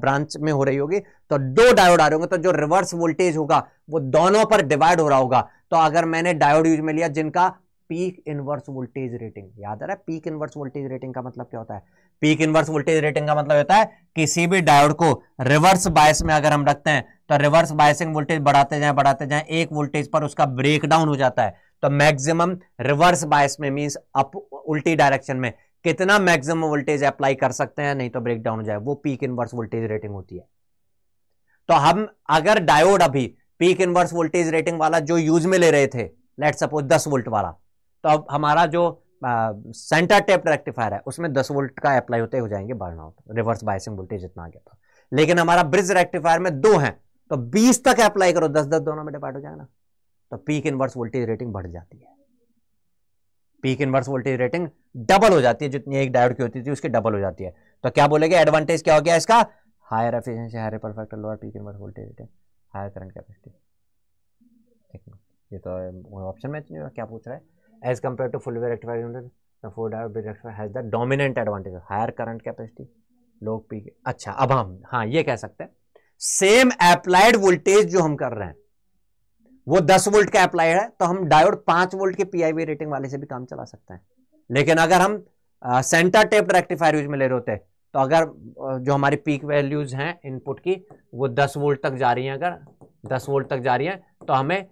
ब्रांच में हो रही होगी तो दो डायोड आ रहे होंगे तो जो रिवर्स वोल्टेज होगा वो दोनों पर डिवाइड हो रहा होगा तो अगर मैंने डायोड यूज में लिया जिनका पीक इनवर्स वोल्टेज रेटिंग याद आ रहा है पीक इनवर्स वोल्टेज रेटिंग का मतलब क्या होता है पीक इनवर्स वोल्टेज रेटिंग का मतलब होता है किसी भी डायोड को रिवर्स बायस में अगर हम रखते हैं तो रिवर्स बायसिंग वोल्टेज बढ़ाते जाए बढ़ाते जाए एक वोल्टेज पर उसका ब्रेक डाउन हो जाता है तो मैक्सिमम रिवर्स बायस में मीन्स अप उल्टी डायरेक्शन में कितना मैक्सिमम वोल्टेज अप्लाई कर सकते हैं नहीं तो ब्रेक डाउन हो जाए वो पीक इनवर्स वोल्टेज रेटिंग होती है तो हम अगर डायोड अभी पीक इनवर्स वोल्टेज रेटिंग वाला जो यूज में ले रहे थे लेट सपोज 10 वोल्ट वाला तो अब हमारा जो सेंटर टेप रेक्टिफायर है उसमें दस वोल्ट का अप्लाई होते हो जाएंगे burn out reverse biasing voltage जितना आ गया था लेकिन हमारा ब्रिज रेक्टिफायर में दो है तो बीस तक अप्लाई करो दस दस दोनों में डिपार्ट हो जाएगा ना तो पीक इनवर्स वोल्टेज रेटिंग बढ़ जाती है peak inverse voltage rating double हो जाती है जितनी एक डायोड की होती थी उसकी डबल हो जाती है तो क्या बोलेगा एडवांटेज क्या हो गया इसका higher efficiency higher perfect lower peak inverse voltage rating higher current capacity ये तो ऑप्शन में क्या पूछ रहा है as compared to fully rectifier unit the four diode rectifier has the dominant advantage of higher current capacity low peak अच्छा अब हम हाँ ये कह सकते हैं सेम अप्लाइड वोल्टेज जो हम कर रहे हैं वो 10 वोल्ट का अप्लाइड है तो हम डायोड 5 वोल्ट के पीआईवी रेटिंग वाले से भी काम चला सकते हैं लेकिन अगर हम सेंटर टेप रेक्टिफायर यूज में ले रहे होते तो अगर जो हमारी पीक वैल्यूज हैं इनपुट की वो 10 वोल्ट तक जा रही हैं अगर 10 वोल्ट तक जा रही हैं तो हमें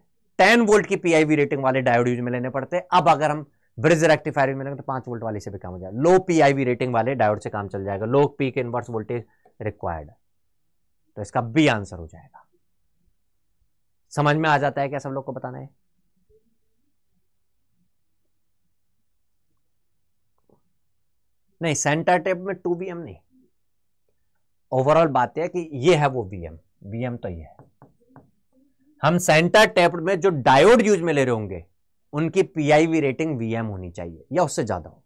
टेन वोल्ट की पीआईवी रेटिंग वाले डायोड यूज में लेने पड़ते हैं अब अगर हम ब्रिज रेक्टिफायर में लेंगे तो पांच वोल्ट वाले से भी काम हो जाएगा लो पीआईवी रेटिंग वाले डायोड से काम चल जाएगा low peak inverse voltage required तो इसका बी आंसर हो जाएगा समझ में आ जाता है क्या सब लोग को बताना है नहीं सेंटर टेप में टू बी एम नहीं ओवरऑल बात यह कि ये है वो बी एम बी एम तो ये है हम सेंटर टेप्ड में जो डायोड यूज में ले रहे होंगे उनकी पीआईवी रेटिंग वीएम होनी चाहिए या उससे ज्यादा हो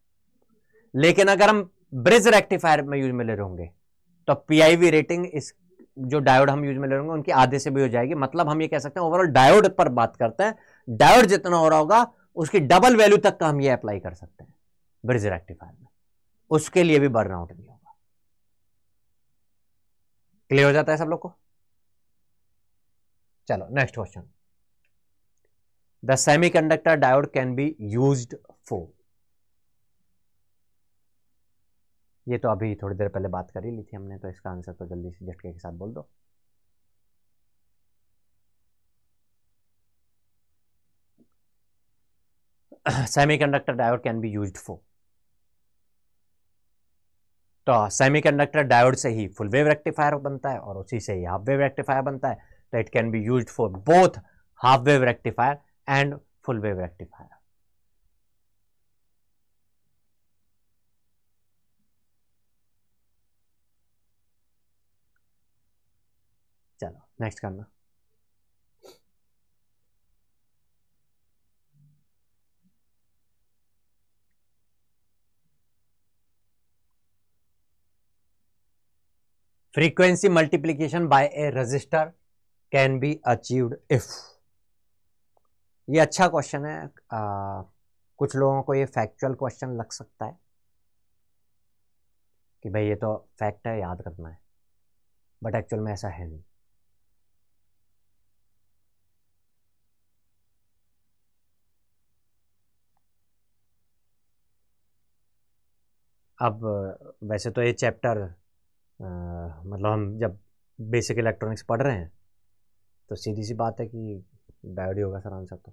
लेकिन अगर हम ब्रिज रेक्टिफायर में यूज में ले रहे होंगे तो पीआईवी रेटिंग इस जो डायोड हम यूज में ले रहे होंगे उनकी आधे से भी हो जाएगी मतलब हम ये कह सकते हैं ओवरऑल डायोड पर बात करते हैं डायोड जितना हो रहा होगा उसकी डबल वैल्यू तक का हम ये अप्लाई कर सकते हैं ब्रिज रेक्टिफायर में उसके लिए भी बर्नआउट नहीं होगा क्लियर हो जाता है सब लोग को चलो next question the semiconductor diode can be use for ये तो अभी थोड़ी देर पहले बात करी ली थी हमने तो इसका आंसर तो जल्दी से झटके के साथ बोल दो semiconductor diode can be use for तो सेमीकंडक्टर डायोड से ही फुल वेव रेक्टिफायर बनता है और उसी से ही हाफ वेव रेक्टिफायर बनता है that can be used for both half wave rectifier and full wave rectifier. chalo next karna frequency multiplication by a resistor can be achieved if ये अच्छा question है आ, कुछ लोगों को ये फैक्चुअल क्वेश्चन लग सकता है कि भाई ये तो फैक्ट है याद करना है बट एक्चुअल में ऐसा है नहीं अब वैसे तो ये चैप्टर मतलब हम जब बेसिक इलेक्ट्रॉनिक्स पढ़ रहे हैं तो सीधी सी बात है कि बैड ही होगा सर आंसर तो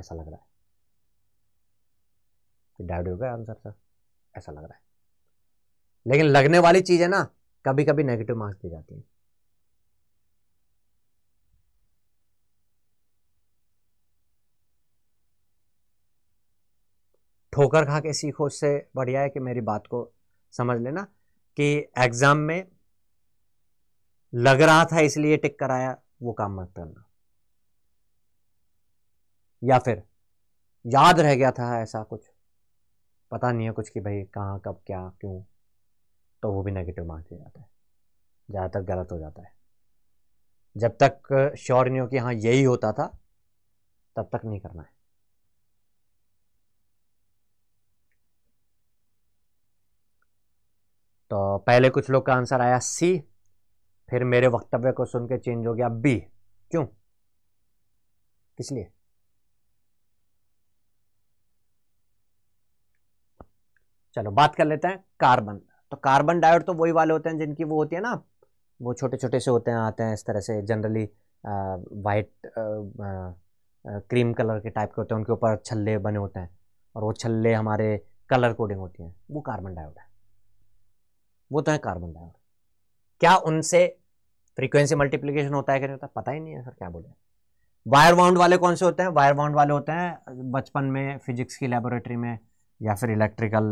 ऐसा लग रहा है कि होगा आंसर सर ऐसा लग रहा है लेकिन लगने वाली चीज़ है ना कभी कभी नेगेटिव मार्क्स दी जाती है ठोकर खा के सीखो उससे बढ़िया है कि मेरी बात को समझ लेना कि एग्ज़ाम में लग रहा था इसलिए टिक कराया वो काम मत करना या फिर याद रह गया था ऐसा कुछ पता नहीं है कुछ कि भाई कहाँ कब क्या क्यों तो वो भी नेगेटिव मार्क दिया जाता है ज़्यादातर गलत हो जाता है जब तक श्योर नहीं हो कि हाँ यही होता था तब तक नहीं करना है तो पहले कुछ लोग का आंसर आया सी फिर मेरे वक्तव्य को सुन के चेंज हो गया बी क्यों किस लिए चलो बात कर लेते हैं कार्बन तो कार्बन डाइऑक्साइड तो वही वाले होते हैं जिनकी वो होती है ना वो छोटे छोटे से होते हैं आते हैं इस तरह से जनरली वाइट क्रीम कलर के टाइप के होते हैं उनके ऊपर छल्ले बने होते हैं और वो छल्ले हमारे कलर कोडिंग होती हैं वो कार्बन डाइऑक्साइड है वो तो है कार्बन डाइऑक्साइड क्या उनसे फ्रीक्वेंसी मल्टीप्लीकेशन होता है कि नहीं होता पता ही नहीं है सर क्या बोले वायर बाउंड वाले कौन से होते हैं वायर वाउंड वाले होते हैं बचपन में फिजिक्स की लेबोरेटरी में या फिर इलेक्ट्रिकल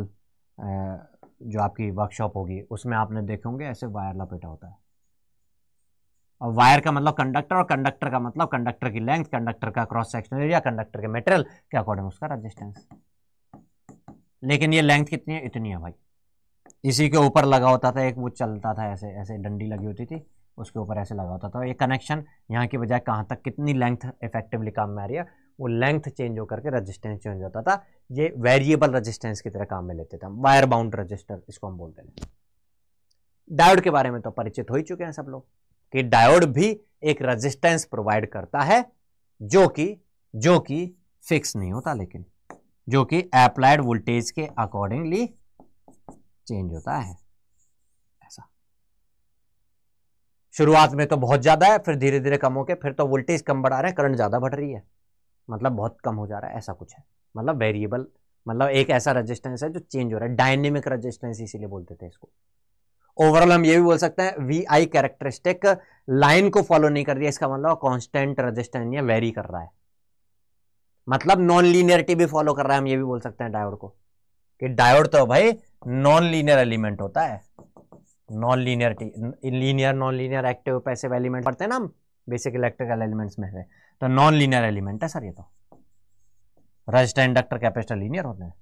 जो आपकी वर्कशॉप होगी उसमें आपने देखे होंगे ऐसे वायर लपेटा होता है और वायर का मतलब कंडक्टर और कंडक्टर का मतलब कंडक्टर की लेंथ कंडक्टर का क्रॉस सेक्शन एरिया कंडक्टर के मेटेरियल के अकॉर्डिंग उसका रजिस्टेंस लेकिन ये लेंथ कितनी है इतनी है भाई इसी के ऊपर लगा होता था एक वो चलता था ऐसे ऐसे डंडी लगी होती थी उसके ऊपर ऐसे लगा होता था ये कनेक्शन यहाँ की बजाय कहाँ तक कितनी लेंथ इफेक्टिवली काम में आ रही है वो लेंथ चेंज होकर के रजिस्टेंस चेंज होता था ये वेरिएबल रजिस्टेंस की तरह काम में लेते थे वायर बाउंड रजिस्टर इसको हम बोलते थे डायोड के बारे में तो परिचित हो ही चुके हैं सब लोग कि डायोड भी एक रजिस्टेंस प्रोवाइड करता है जो कि जो कि फिक्स नहीं होता लेकिन जो कि अप्लाइड वोल्टेज के अकॉर्डिंगली चेंज होता है ऐसा शुरुआत में तो बहुत ज्यादा है फिर धीरे धीरे कम होके फिर तो वोल्टेज कम बढ़ा रहे हैं करंट ज्यादा बढ़ रही है मतलब बहुत कम हो जा रहा है ऐसा कुछ है मतलब वेरिएबल मतलब एक ऐसा रजिस्टेंस है जो चेंज हो रहा है डायनेमिक रजिस्टेंस इसीलिए बोलते थे इसको ओवरऑल हम ये भी बोल सकते हैं वी आई कैरेक्टरिस्टिक लाइन को फॉलो नहीं कर रही है इसका मतलब कॉन्स्टेंट रजिस्टेंस वेरी कर रहा है मतलब नॉन लीनियरिटी भी फॉलो कर रहा है हम ये भी बोल सकते हैं डायोड को कि डायोड तो भाई नॉन लीनियर एलिमेंट होता है non linear linear non linear active passive element पढ़ते हैं ना हम बेसिक इलेक्ट्रिकल एलिमेंट्स में से तो नॉन लीनियर एलिमेंट है सर ये तो रजिस्टर इंडक्टर कैपेसिटर लीनियर होते हैं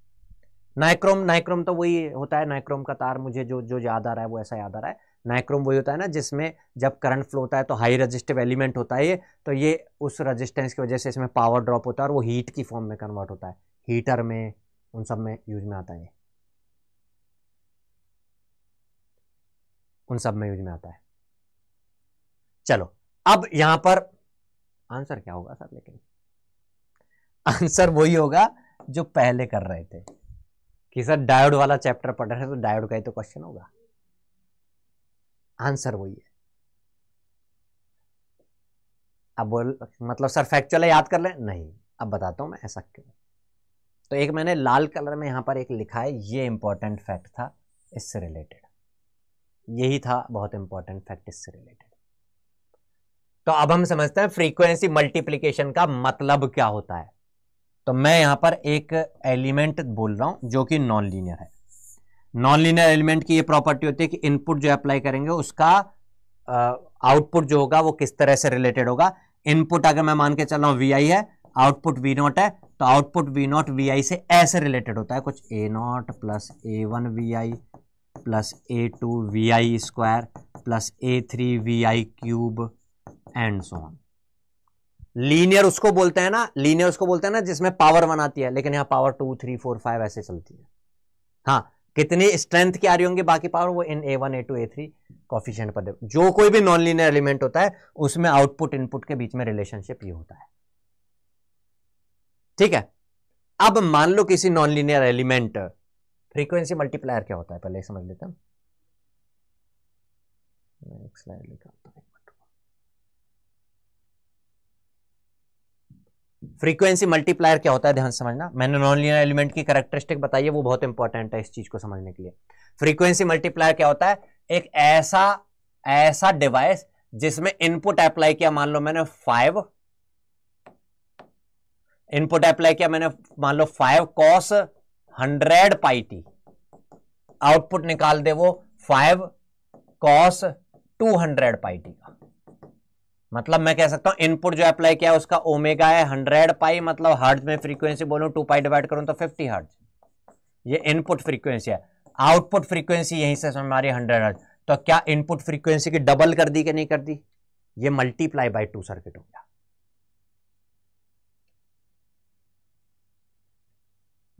नाइक्रोम नाइक्रोम तो वही होता है नाइक्रोम का तार मुझे जो जो याद आ रहा है वो ऐसा याद आ रहा है नाइक्रोम वही होता है ना जिसमें जब करंट फ्लो होता है तो हाई रजिस्टिव एलिमेंट होता है ये तो ये उस रजिस्टेंस की वजह से इसमें पावर ड्रॉप होता है और वो हीट की फॉर्म में कन्वर्ट होता है हीटर में उन सब में यूज में आता है उन सब में यूज में आता है चलो अब यहां पर आंसर क्या होगा सर लेकिन आंसर वही होगा जो पहले कर रहे थे कि सर डायोड वाला चैप्टर पढ़ रहे थे तो डायोड का ही तो क्वेश्चन होगा आंसर वही है अब बोल मतलब सर फैक्चुअल याद कर ले नहीं अब बताता हूं मैं ऐसा क्यों तो एक मैंने लाल कलर में यहाँ पर एक लिखा है ये इंपॉर्टेंट फैक्ट था इससे रिलेटेड यही था बहुत इंपॉर्टेंट फैक्ट इससे रिलेटेड तो अब हम समझते हैं फ्रीक्वेंसी मल्टीप्लीकेशन का मतलब क्या होता है तो मैं यहां पर एक एलिमेंट बोल रहा हूं जो कि नॉन लीनियर है नॉन लीनियर एलिमेंट की ये प्रॉपर्टी होती है कि इनपुट जो अप्लाई करेंगे उसका आउटपुट uh, जो होगा वो किस तरह से रिलेटेड होगा इनपुट अगर मैं मान के चल रहा हूं वी है आउटपुट वी नॉट है तो output V naught V I से ऐसे रिलेटेड होता है कुछ A naught plus A one V I plus A two V I square plus A three V I cube and so on linear उसको बोलते हैं ना लीनियर उसको बोलते हैं ना जिसमें पावर वन आती है लेकिन यहाँ power two three four five ऐसे चलती है हाँ कितनी स्ट्रेंथ की आ रही होंगी बाकी पावर वो इन A one A two A three coefficient पर जो कोई भी नॉन लीनियर एलिमेंट होता है उसमें आउटपुट इनपुट के बीच में रिलेशनशिप ये होता है ठीक है अब मान लो किसी non linear element frequency multiplier क्या होता है पहले समझ लेते हैं फ्रीक्वेंसी मल्टीप्लायर क्या होता है ध्यान समझना मैंने नॉन लिनियर एलिमेंट की करेक्टरिस्टिक बताई है वो बहुत इंपॉर्टेंट है इस चीज को समझने के लिए फ्रीक्वेंसी मल्टीप्लायर क्या होता है एक ऐसा ऐसा डिवाइस जिसमें इनपुट अप्लाई किया मान लो मैंने फाइव इनपुट अप्लाई किया मैंने मान लो five cos hundred pi T output निकाल दे वो five cos two hundred pi T का मतलब मैं कह सकता हूं इनपुट जो अप्लाई किया उसका ओमेगा है हंड्रेड पाई मतलब हर्ज में फ्रीक्वेंसी बोलूं टू पाई डिवाइड करूं तो फिफ्टी हर्ज ये इनपुट फ्रीक्वेंसी है आउटपुट फ्रीक्वेंसी यहीं से हमारी हंड्रेड हर्ज तो क्या इनपुट फ्रीक्वेंसी की डबल कर दी कि नहीं कर दी ये मल्टीप्लाई बाई टू सर्किट हो गया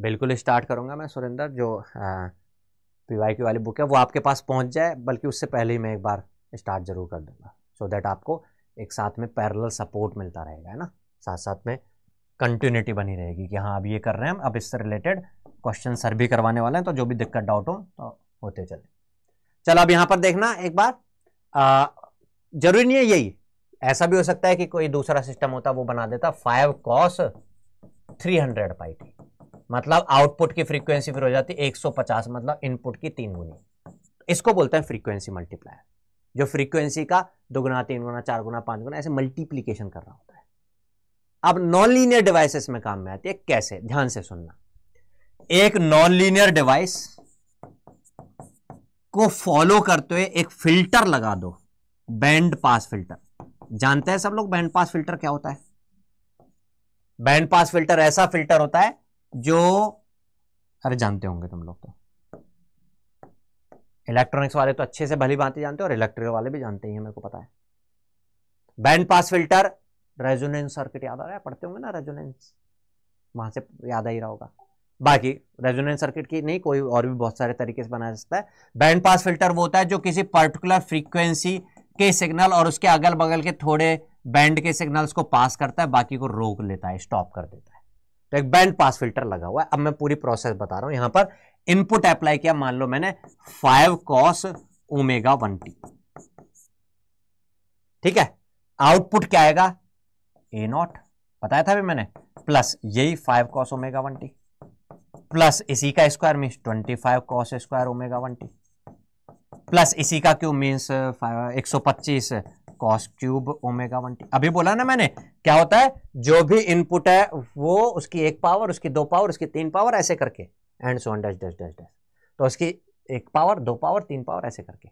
बिल्कुल स्टार्ट करूँगा मैं सुरेंद्र जो पी वाई की वाली बुक है वो आपके पास पहुँच जाए बल्कि उससे पहले ही मैं एक बार स्टार्ट ज़रूर कर दूँगा सो so दैट आपको एक साथ में पैरल सपोर्ट मिलता रहेगा है ना साथ साथ में कंटिन्यूटी बनी रहेगी कि हाँ अब ये कर रहे हैं हम अब इससे रिलेटेड क्वेश्चन सर भी करवाने वाले हैं तो जो भी दिक्कत डाउट हो तो होते चले चलो अब यहाँ पर देखना एक बार जरूरी नहीं है यही ऐसा भी हो सकता है कि कोई दूसरा सिस्टम होता वो बना देता five cos three hundred pi T मतलब आउटपुट की फ्रीक्वेंसी फिर हो जाती है 150 मतलब इनपुट की तीन गुनी इसको बोलते हैं फ्रीक्वेंसी मल्टीप्लायर जो फ्रीक्वेंसी का दो गुना तीन गुना चार गुना पांच गुना ऐसे मल्टीप्लीकेशन कर रहा होता है अब नॉन लीनियर डिवाइसेस में काम में आती है कैसे ध्यान से सुनना एक नॉन लीनियर डिवाइस को फॉलो करते हुए एक फिल्टर लगा दो बैंड पास फिल्टर जानते हैं सब लोग बैंड पास फिल्टर क्या होता है बैंड पास फिल्टर ऐसा फिल्टर होता है जो अरे जानते होंगे तुम लोग तो इलेक्ट्रॉनिक्स वाले तो अच्छे से भली भांति जानते हो और इलेक्ट्रिकल वाले भी जानते ही हैं मेरे को पता है band pass filter resonance circuit याद आ रहा है पढ़ते होंगे ना रेजोनेंस वहां से याद आ ही रहा होगा बाकी रेजोनेंस सर्किट की नहीं कोई और भी बहुत सारे तरीके से बनाया सकता है बैंड पास फिल्टर वो होता है जो किसी पर्टिकुलर फ्रीक्वेंसी के सिग्नल और उसके अगल बगल के थोड़े बैंड के सिग्नल्स को पास करता है बाकी को रोक लेता है स्टॉप कर देता है तो एक बैंड पास फिल्टर लगा हुआ है अब मैं पूरी प्रोसेस बता रहा हूं यहां पर इनपुट अप्लाई किया मान लो मैंने five cos omega one T ठीक है आउटपुट क्या आएगा ए नॉट बताया था भी मैंने प्लस यही five cos omega one T plus इसी का square mean twenty five cos square omega one T plus इसी का क्यूब मीन्स uh, एक सौ पच्चीस cos cube omega one T अभी बोला ना मैंने क्या होता है जो भी इनपुट है वो उसकी एक पावर उसकी दो पावर उसकी तीन पावर ऐसे करके and so on dash dash dash dash तो उसकी एक पावर दो पावर तीन पावर ऐसे करके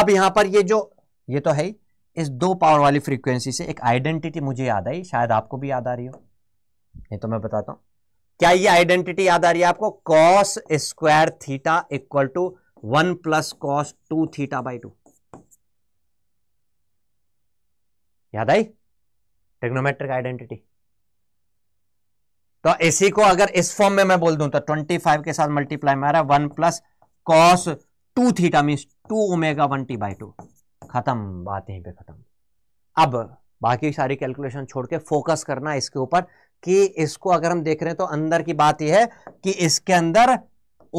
अब यहां पर ये जो ये तो है ही इस दो पावर वाली फ्रीक्वेंसी से एक आइडेंटिटी मुझे याद आई शायद आपको भी याद आ रही हो ये तो मैं बताता हूं क्या ये आइडेंटिटी याद आ रही है आपको cos square theta equal to one plus cos two theta by two याद आई ट्रिग्नोमेट्रिक आइडेंटिटी तो इसी को अगर इस फॉर्म में मैं बोल दूं तो 25 के साथ मल्टीप्लाई मारा one plus cos two theta means two omega one T by two खत्म बात यहीं पे खत्म अब बाकी सारी कैलकुलेशन छोड़ के फोकस करना इसके ऊपर कि इसको अगर हम देख रहे हैं तो अंदर की बात यह है कि इसके अंदर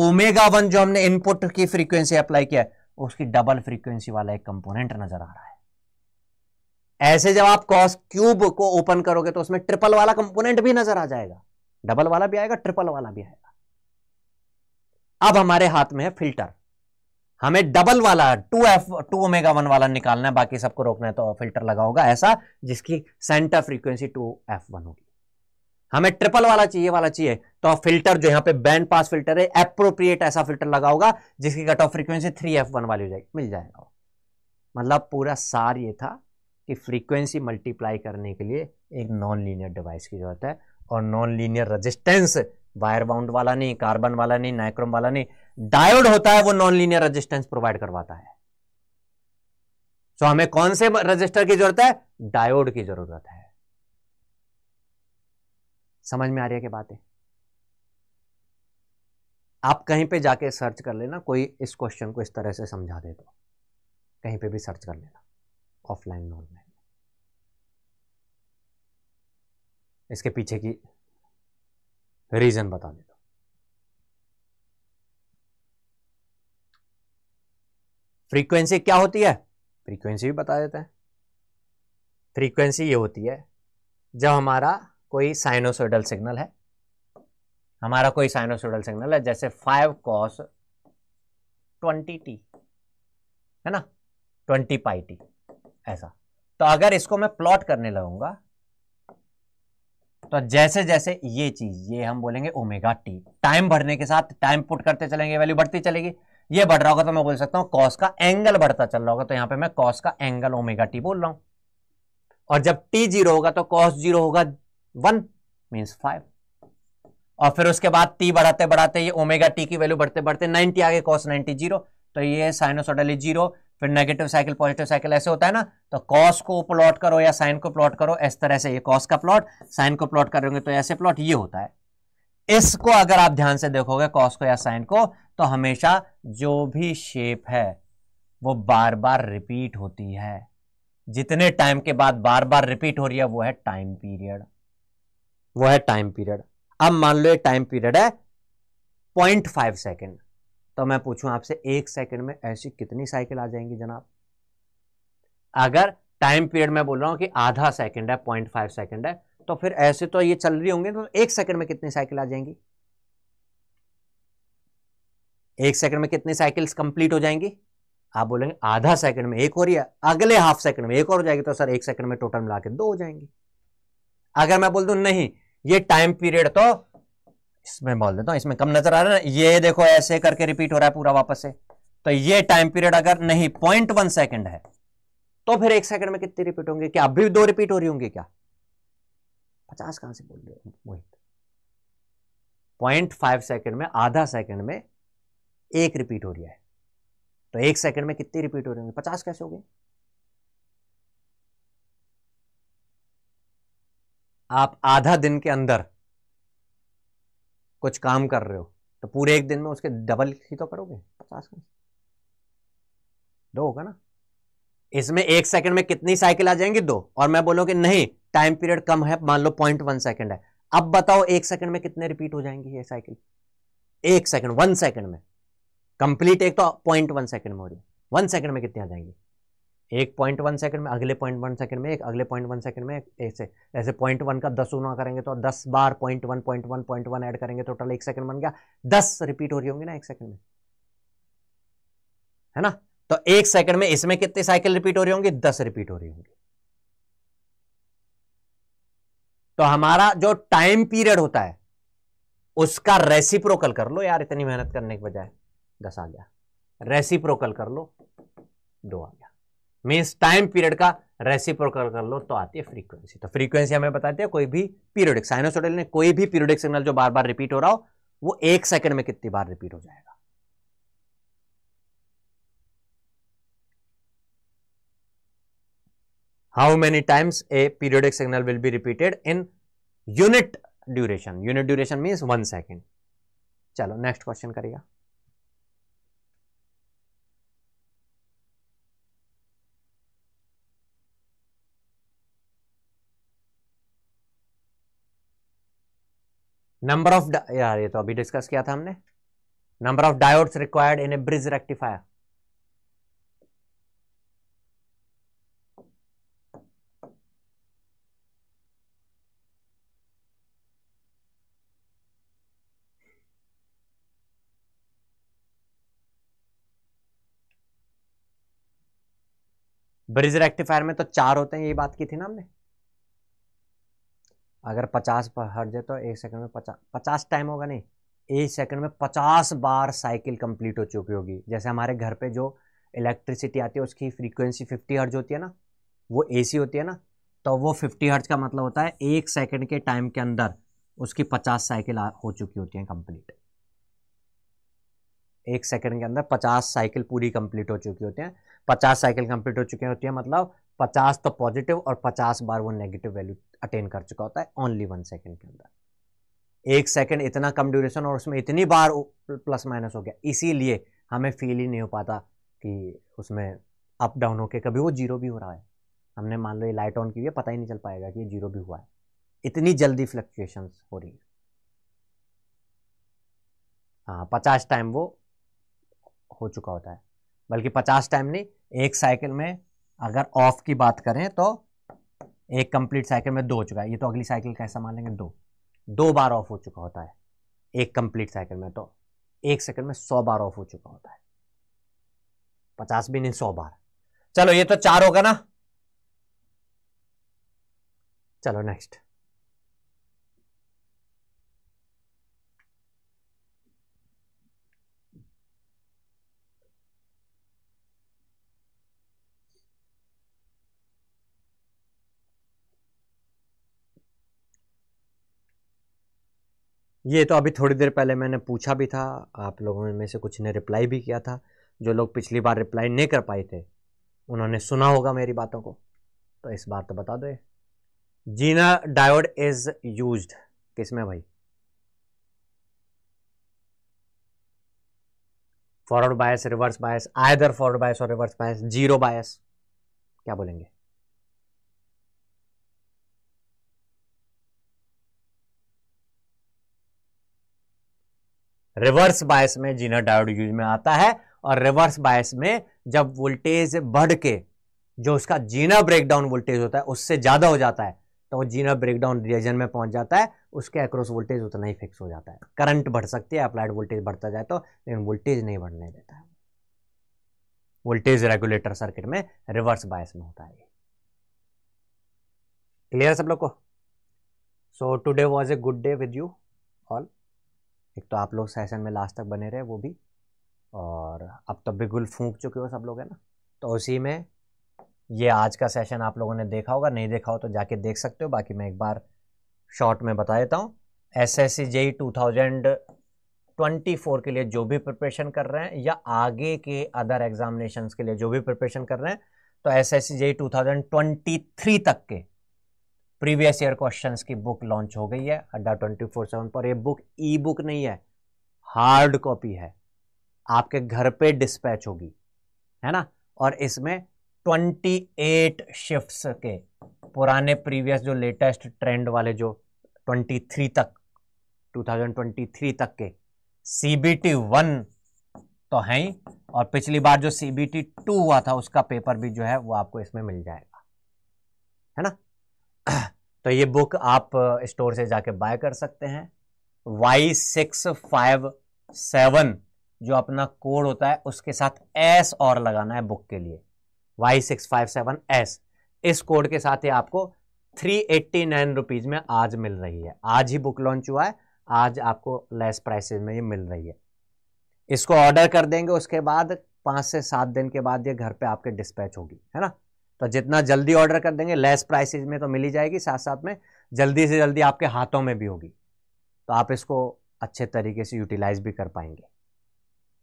ओमेगा वन जो हमने इनपुट की फ्रीक्वेंसी अप्लाई किया है उसकी डबल फ्रीक्वेंसी वाला एक कंपोनेंट नजर आ रहा है ऐसे जब आप कॉस क्यूब को ओपन करोगे तो उसमें ट्रिपल वाला कंपोनेंट भी नजर आ जाएगा डबल वाला भी आएगा ट्रिपल वाला भी आएगा अब हमारे हाथ में है फिल्टर हमें डबल वाला two F two omega one वाला निकालना है बाकी सबको रोकना है तो फिल्टर लगा होगा ऐसा जिसकी center frequency two F one होगी हमें ट्रिपल वाला चाहिए वाला चाहिए तो फिल्टर जो यहाँ पे बैंड पास फिल्टर है अप्रोप्रिएट ऐसा फिल्टर लगा होगा जिसकी cut off frequency three F one वाली हो जाएगी मिल जाएगा मतलब पूरा सार ये था कि फ्रीक्वेंसी मल्टीप्लाई करने के लिए एक नॉन लीनियर डिवाइस की जरूरत है और non linear resistance wire bound वाला नहीं कार्बन वाला नहीं नाइक्रोम वाला नहीं डायोड होता है वो नॉन लीनियर रजिस्टेंस प्रोवाइड करवाता है सो हमें कौन से रजिस्टर की जरूरत है डायोड की जरूरत है समझ में आ रही है क्या बातें आप कहीं पे जाके सर्च कर लेना कोई इस क्वेश्चन को इस तरह से समझा दे तो कहीं पे भी सर्च कर लेना ऑफलाइन ऑनलाइन इसके पीछे की रीजन बता दो तो। फ्रीक्वेंसी क्या होती है फ्रीक्वेंसी भी बता देते हैं फ्रीक्वेंसी ये होती है जब हमारा कोई साइनोसोइडल सिग्नल है हमारा कोई साइनोसोइडल सिग्नल है जैसे फाइव कॉस ट्वेंटी टी है ना ट्वेंटी पाई टी ऐसा तो अगर इसको मैं प्लॉट करने लगूंगा तो जैसे जैसे ये चीज ये हम बोलेंगे ओमेगा टी टाइम बढ़ने के साथ टाइम पुट करते चलेंगे वैल्यू बढ़ती चलेगी ये बढ़ रहा होगा तो मैं बोल सकता हूं कॉस का एंगल बढ़ता चल रहा होगा तो यहां पे मैं कॉस का एंगल ओमेगा टी बोल रहा हूं और जब टी जीरो होगा तो कॉस जीरो होगा वन मीन्स फाइव और फिर उसके बाद टी बढ़ाते बढ़ाते ये ओमेगा टी की वैल्यू बढ़ते बढ़ते नाइनटी आगे कॉस नाइनटी जीरो तो ये साइनोसोडली जीरो फिर नेगेटिव साइकिल पॉजिटिव साइकिल ऐसे होता है ना तो कॉस को प्लॉट करो या साइन को प्लॉट करो इस तरह से ये कॉस का प्लॉट साइन को प्लॉट करोगे तो ऐसे प्लॉट ये होता है इसको अगर आप ध्यान से देखोगे कॉस को या साइन को तो हमेशा जो भी शेप है वो बार बार रिपीट होती है जितने टाइम के बाद बार बार रिपीट हो रही है वो है टाइम पीरियड वो है टाइम पीरियड अब मान लो ये टाइम पीरियड है पॉइंट फाइव सेकेंड तो मैं पूछूं आपसे एक सेकेंड में ऐसी कितनी साइकिल आ जाएंगी जनाब अगर टाइम पीरियड में बोल रहा हूं कि आधा सेकेंड है पॉइंट फाइव सेकेंड है तो फिर ऐसे तो ये चल रही होंगे तो एक सेकंड में कितनी साइकिल आ जाएंगी एक सेकंड में कितनी साइकिल्स कंप्लीट हो जाएंगी आप बोलेंगे आधा सेकंड में एक हो रही है अगले हाफ सेकंड में एक और हो जाएगी तो सर एक सेकंड में टोटल मिला के दो हो जाएंगी अगर मैं बोल दू नहीं ये टाइम पीरियड तो इसमें बोल देता हूं इसमें कम नजर आ रहा है ना ये देखो ऐसे करके रिपीट हो रहा है पूरा वापस से तो ये टाइम पीरियड अगर नहीं पॉइंट वन सेकेंड है तो फिर एक सेकंड में कितनी रिपीट होंगे क्या अभी दो रिपीट हो रही होंगी क्या पचास कहां से बोल रहे हो पॉइंट फाइव सेकेंड में आधा सेकंड में एक रिपीट हो रही है तो एक सेकंड में कितनी रिपीट हो रही होंगी पचास कैसे हो गए आप आधा दिन के अंदर कुछ काम कर रहे हो तो पूरे एक दिन में उसके डबल ही तो करोगे पचास घंटे दो होगा ना इसमें एक सेकंड में कितनी साइकिल आ जाएंगी दो और मैं बोलूं कि नहीं टाइम पीरियड कम है मान लो पॉइंट वन सेकेंड है अब बताओ एक सेकंड में कितने रिपीट हो जाएंगी ये साइकिल एक सेकंड वन सेकंड में कंप्लीट एक तो पॉइंट वन सेकंड में हो रही है वन सेकंड में कितनी आ जाएंगी एक पॉइंट वन सेकेंड में अगले पॉइंट वन सेकेंड में एक अगले पॉइंट वन सेकेंड में एक ऐसे ऐसे पॉइंट वन का दस गुना करेंगे तो दस बार point one point one point one add करेंगे टोटल तो एक सेकंड बन गया दस रिपीट हो रही होंगी ना एक सेकंड में है ना तो एक सेकंड में इसमें कितनी साइकिल रिपीट हो रही होंगी दस रिपीट हो रही होंगी तो हमारा जो टाइम पीरियड होता है उसका रेसिप्रोकल कर लो यार इतनी मेहनत करने के बजाय दस आ गया रेसिप्रोकल कर लो दो आ गया मीन्स टाइम पीरियड का रेसिप्रोकल कर लो तो आती है फ्रीक्वेंसी तो फ्रीक्वेंसी हमें बताते हैं कोई भी पीरियडिक साइनोसोडल ने कोई भी पीरियोडिक सिग्नल जो बार बार रिपीट हो रहा हो वो एक सेकंड में कितनी बार रिपीट हो जाएगा how many times a periodic signal will be repeated in unit duration unit duration means one second चलो नेक्स्ट क्वेश्चन करिएगा नंबर ऑफ यार ये तो अभी डिस्कस किया था हमने number of diodes required in a bridge rectifier bridge rectifier में तो चार होते हैं ये बात की थी ना हमने अगर पचास पर हट जाए तो एक सेकंड में पचास पचास टाइम होगा नहीं एक सेकंड में पचास बार साइकिल कंप्लीट हो चुकी होगी जैसे हमारे घर पे जो इलेक्ट्रिसिटी आती है उसकी फ्रीक्वेंसी फिफ्टी हर्ज होती है ना वो ए होती है ना तो वो फिफ्टी हर्ज का मतलब होता है एक सेकंड के टाइम के अंदर उसकी पचास साइकिल हो चुकी होती हैं कंप्लीट एक सेकंड के अंदर पचास साइकिल पूरी कंप्लीट हो चुकी होती हैं पचास साइकिल कंप्लीट हो चुकी होती है मतलब पचास तो पॉजिटिव और पचास बार वो नेगेटिव वैल्यू अटेन कर चुका होता है ओनली वन सेकेंड के अंदर एक सेकेंड इतना कम ड्यूरेशन और उसमें इतनी बार प्लस माइनस हो गया इसीलिए हमें फील ही नहीं हो पाता कि उसमें अप डाउन होके कभी वो जीरो भी हो रहा है हमने मान लो ये लाइट ऑन की हुई है पता ही नहीं चल पाएगा कि ये जीरो भी हुआ है इतनी जल्दी फ्लक्चुएशंस हो रही है हाँ पचास टाइम वो हो चुका होता है बल्कि पचास टाइम नहीं एक साइकिल में अगर ऑफ की बात करें तो एक कंप्लीट साइकिल में दो हो चुका है ये तो अगली साइकिल कैसा मान लेंगे दो दो बार ऑफ हो चुका होता है एक कंप्लीट साइकिल में तो एक सेकंड में सौ बार ऑफ हो चुका होता है पचास भी नहीं सौ बार चलो ये तो चार होगा ना चलो नेक्स्ट ये तो अभी थोड़ी देर पहले मैंने पूछा भी था आप लोगों में से कुछ ने रिप्लाई भी किया था जो लोग पिछली बार रिप्लाई नहीं कर पाए थे उन्होंने सुना होगा मेरी बातों को तो इस बार तो बता दो जीना डायोड इज यूज किस में भाई forward bias reverse bias either forward bias और रिवर्स बायस जीरो बायस क्या बोलेंगे रिवर्स बायस में जीनर डायोड यूज में आता है और रिवर्स बायस में जब वोल्टेज बढ़ के जो उसका जीना ब्रेकडाउन वोल्टेज होता है उससे ज़्यादा हो जाता है तो वो जीना ब्रेकडाउन रीजन में पहुंच जाता है उसके अक्रॉस वोल्टेज उतना ही फिक्स हो जाता है करंट बढ़ सकती है अप्लाइड वोल्टेज बढ़ता जाए तो लेकिन वोल्टेज नहीं बढ़ने देता है वोल्टेज रेगुलेटर सर्किट में रिवर्स बायस में होता है क्लियर सब लोग को so today was a good day with you all एक तो आप लोग सेशन में लास्ट तक बने रहे वो भी और अब तो बिल्कुल फूंक चुके हो सब लोग है ना तो उसी में ये आज का सेशन आप लोगों ने देखा होगा नहीं देखा हो तो जाके देख सकते हो बाकी मैं एक बार शॉर्ट में बता देता हूँ S S C JE two thousand twenty four के लिए जो भी प्रिपरेशन कर रहे हैं या आगे के अदर एग्जामिनेशन के लिए जो भी प्रिपरेशन कर रहे हैं तो S S C JE two thousand twenty three तक के प्रीवियस ईयर क्वेश्चन की बुक लॉन्च हो गई है अड्डा ट्वेंटी फोर सेवन पर यह बुक ई बुक नहीं है हार्ड कॉपी है आपके घर पे डिस्पैच होगी है ना और इसमें ट्वेंटी एट शिफ्ट के पुराने प्रीवियस जो लेटेस्ट ट्रेंड वाले जो ट्वेंटी थ्री तक टू थाउजेंड ट्वेंटी थ्री तक के सी बी टी वन तो है ही और पिछली बार जो सी बी टी टू हुआ था उसका पेपर भी जो है वो आपको इसमें मिल जाएगा है ना <clears throat> तो ये बुक आप स्टोर uh, से जाके बाय कर सकते हैं वाई सिक्स फाइव सेवन जो अपना कोड होता है उसके साथ एस और लगाना है बुक के लिए Y six five seven S इस कोड के साथ ही आपको थ्री एट्टी नाइन रुपीज़ में आज मिल रही है आज ही बुक लॉन्च हुआ है आज आपको लेस प्राइसेस में ये मिल रही है इसको ऑर्डर कर देंगे उसके बाद पांच से सात दिन के बाद ये घर पे आपके डिस्पैच होगी है ना तो जितना जल्दी ऑर्डर कर देंगे लेस प्राइसेज में तो मिली जाएगी साथ साथ में जल्दी से जल्दी आपके हाथों में भी होगी तो आप इसको अच्छे तरीके से यूटिलाइज भी कर पाएंगे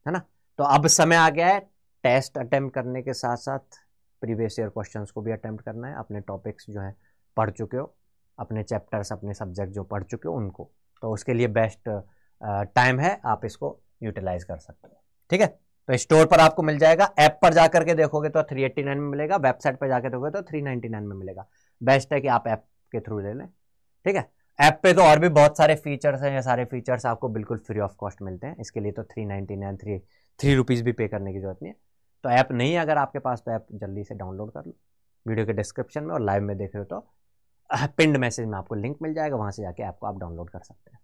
है ना तो अब समय आ गया है टेस्ट अटैम्प्ट करने के साथ साथ प्रीवियस ईयर क्वेश्चंस को भी अटैम्प्ट करना है अपने टॉपिक्स जो हैं पढ़ चुके हो अपने चैप्टर्स अपने सब्जेक्ट जो पढ़ चुके हो उनको तो उसके लिए बेस्ट टाइम है आप इसको यूटिलाइज कर सकते हो ठीक है तो स्टोर पर आपको मिल जाएगा ऐप पर जाकर के देखोगे तो 389 में मिलेगा वेबसाइट पर जाकर देखोगे तो 399 में मिलेगा बेस्ट है कि आप ऐप के थ्रू ले लें ठीक है ऐप पे तो और भी बहुत सारे फीचर्स हैं ये सारे फीचर्स आपको बिल्कुल फ्री ऑफ कॉस्ट मिलते हैं इसके लिए तो three ninety nine three three rupees भी पे करने की जरूरत नहीं है तो ऐप नहीं है अगर आपके पास तो ऐप जल्दी से डाउनलोड कर लो वीडियो के डिस्क्रिप्शन में और लाइव में देख रहे हो तो पिंड मैसेज में आपको लिंक मिल जाएगा वहाँ से जाके ऐप को आप डाउनलोड कर सकते हैं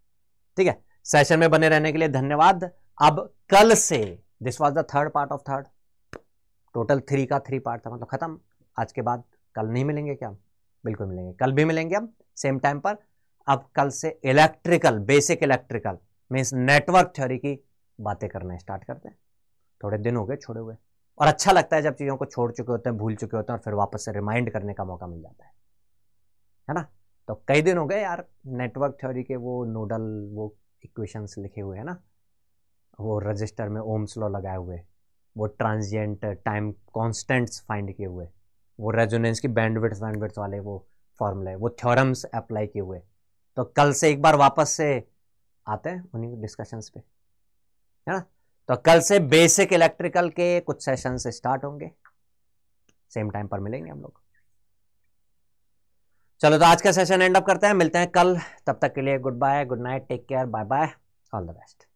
ठीक है सेशन में बने रहने के लिए धन्यवाद अब कल से this was the third part of third total three का थ्री पार्ट था मतलब ख़त्म आज के बाद कल नहीं मिलेंगे क्या हम बिल्कुल मिलेंगे कल भी मिलेंगे हम सेम टाइम पर अब कल से electrical basic electrical means network theory की बातें करना स्टार्ट करते हैं थोड़े दिन हो गए छोड़े हुए और अच्छा लगता है जब चीज़ों को छोड़ चुके होते हैं भूल चुके होते हैं और फिर वापस से रिमाइंड करने का मौका मिल जाता है है ना तो कई दिन हो गए यार नेटवर्क थ्योरी के वो नोडल वो इक्वेशंस लिखे हुए हैं ना वो रजिस्टर में ओम्स लॉ लगाए हुए वो ट्रांजिएंट टाइम कॉन्स्टेंट्स फाइंड किए हुए वो रेजोनेंस की बैंडविड्थ बैंडविड्थ वाले वो फॉर्मूले वो थ्योरम्स अप्लाई किए हुए तो कल से एक बार वापस से आते हैं उन्हीं डिस्कशंस पे है ना तो कल से बेसिक इलेक्ट्रिकल के कुछ सेशन से स्टार्ट होंगे सेम टाइम पर मिलेंगे हम लोग चलो तो आज का सेशन एंड अप करते हैं मिलते हैं कल तब तक के लिए goodbye good night take care bye bye all the best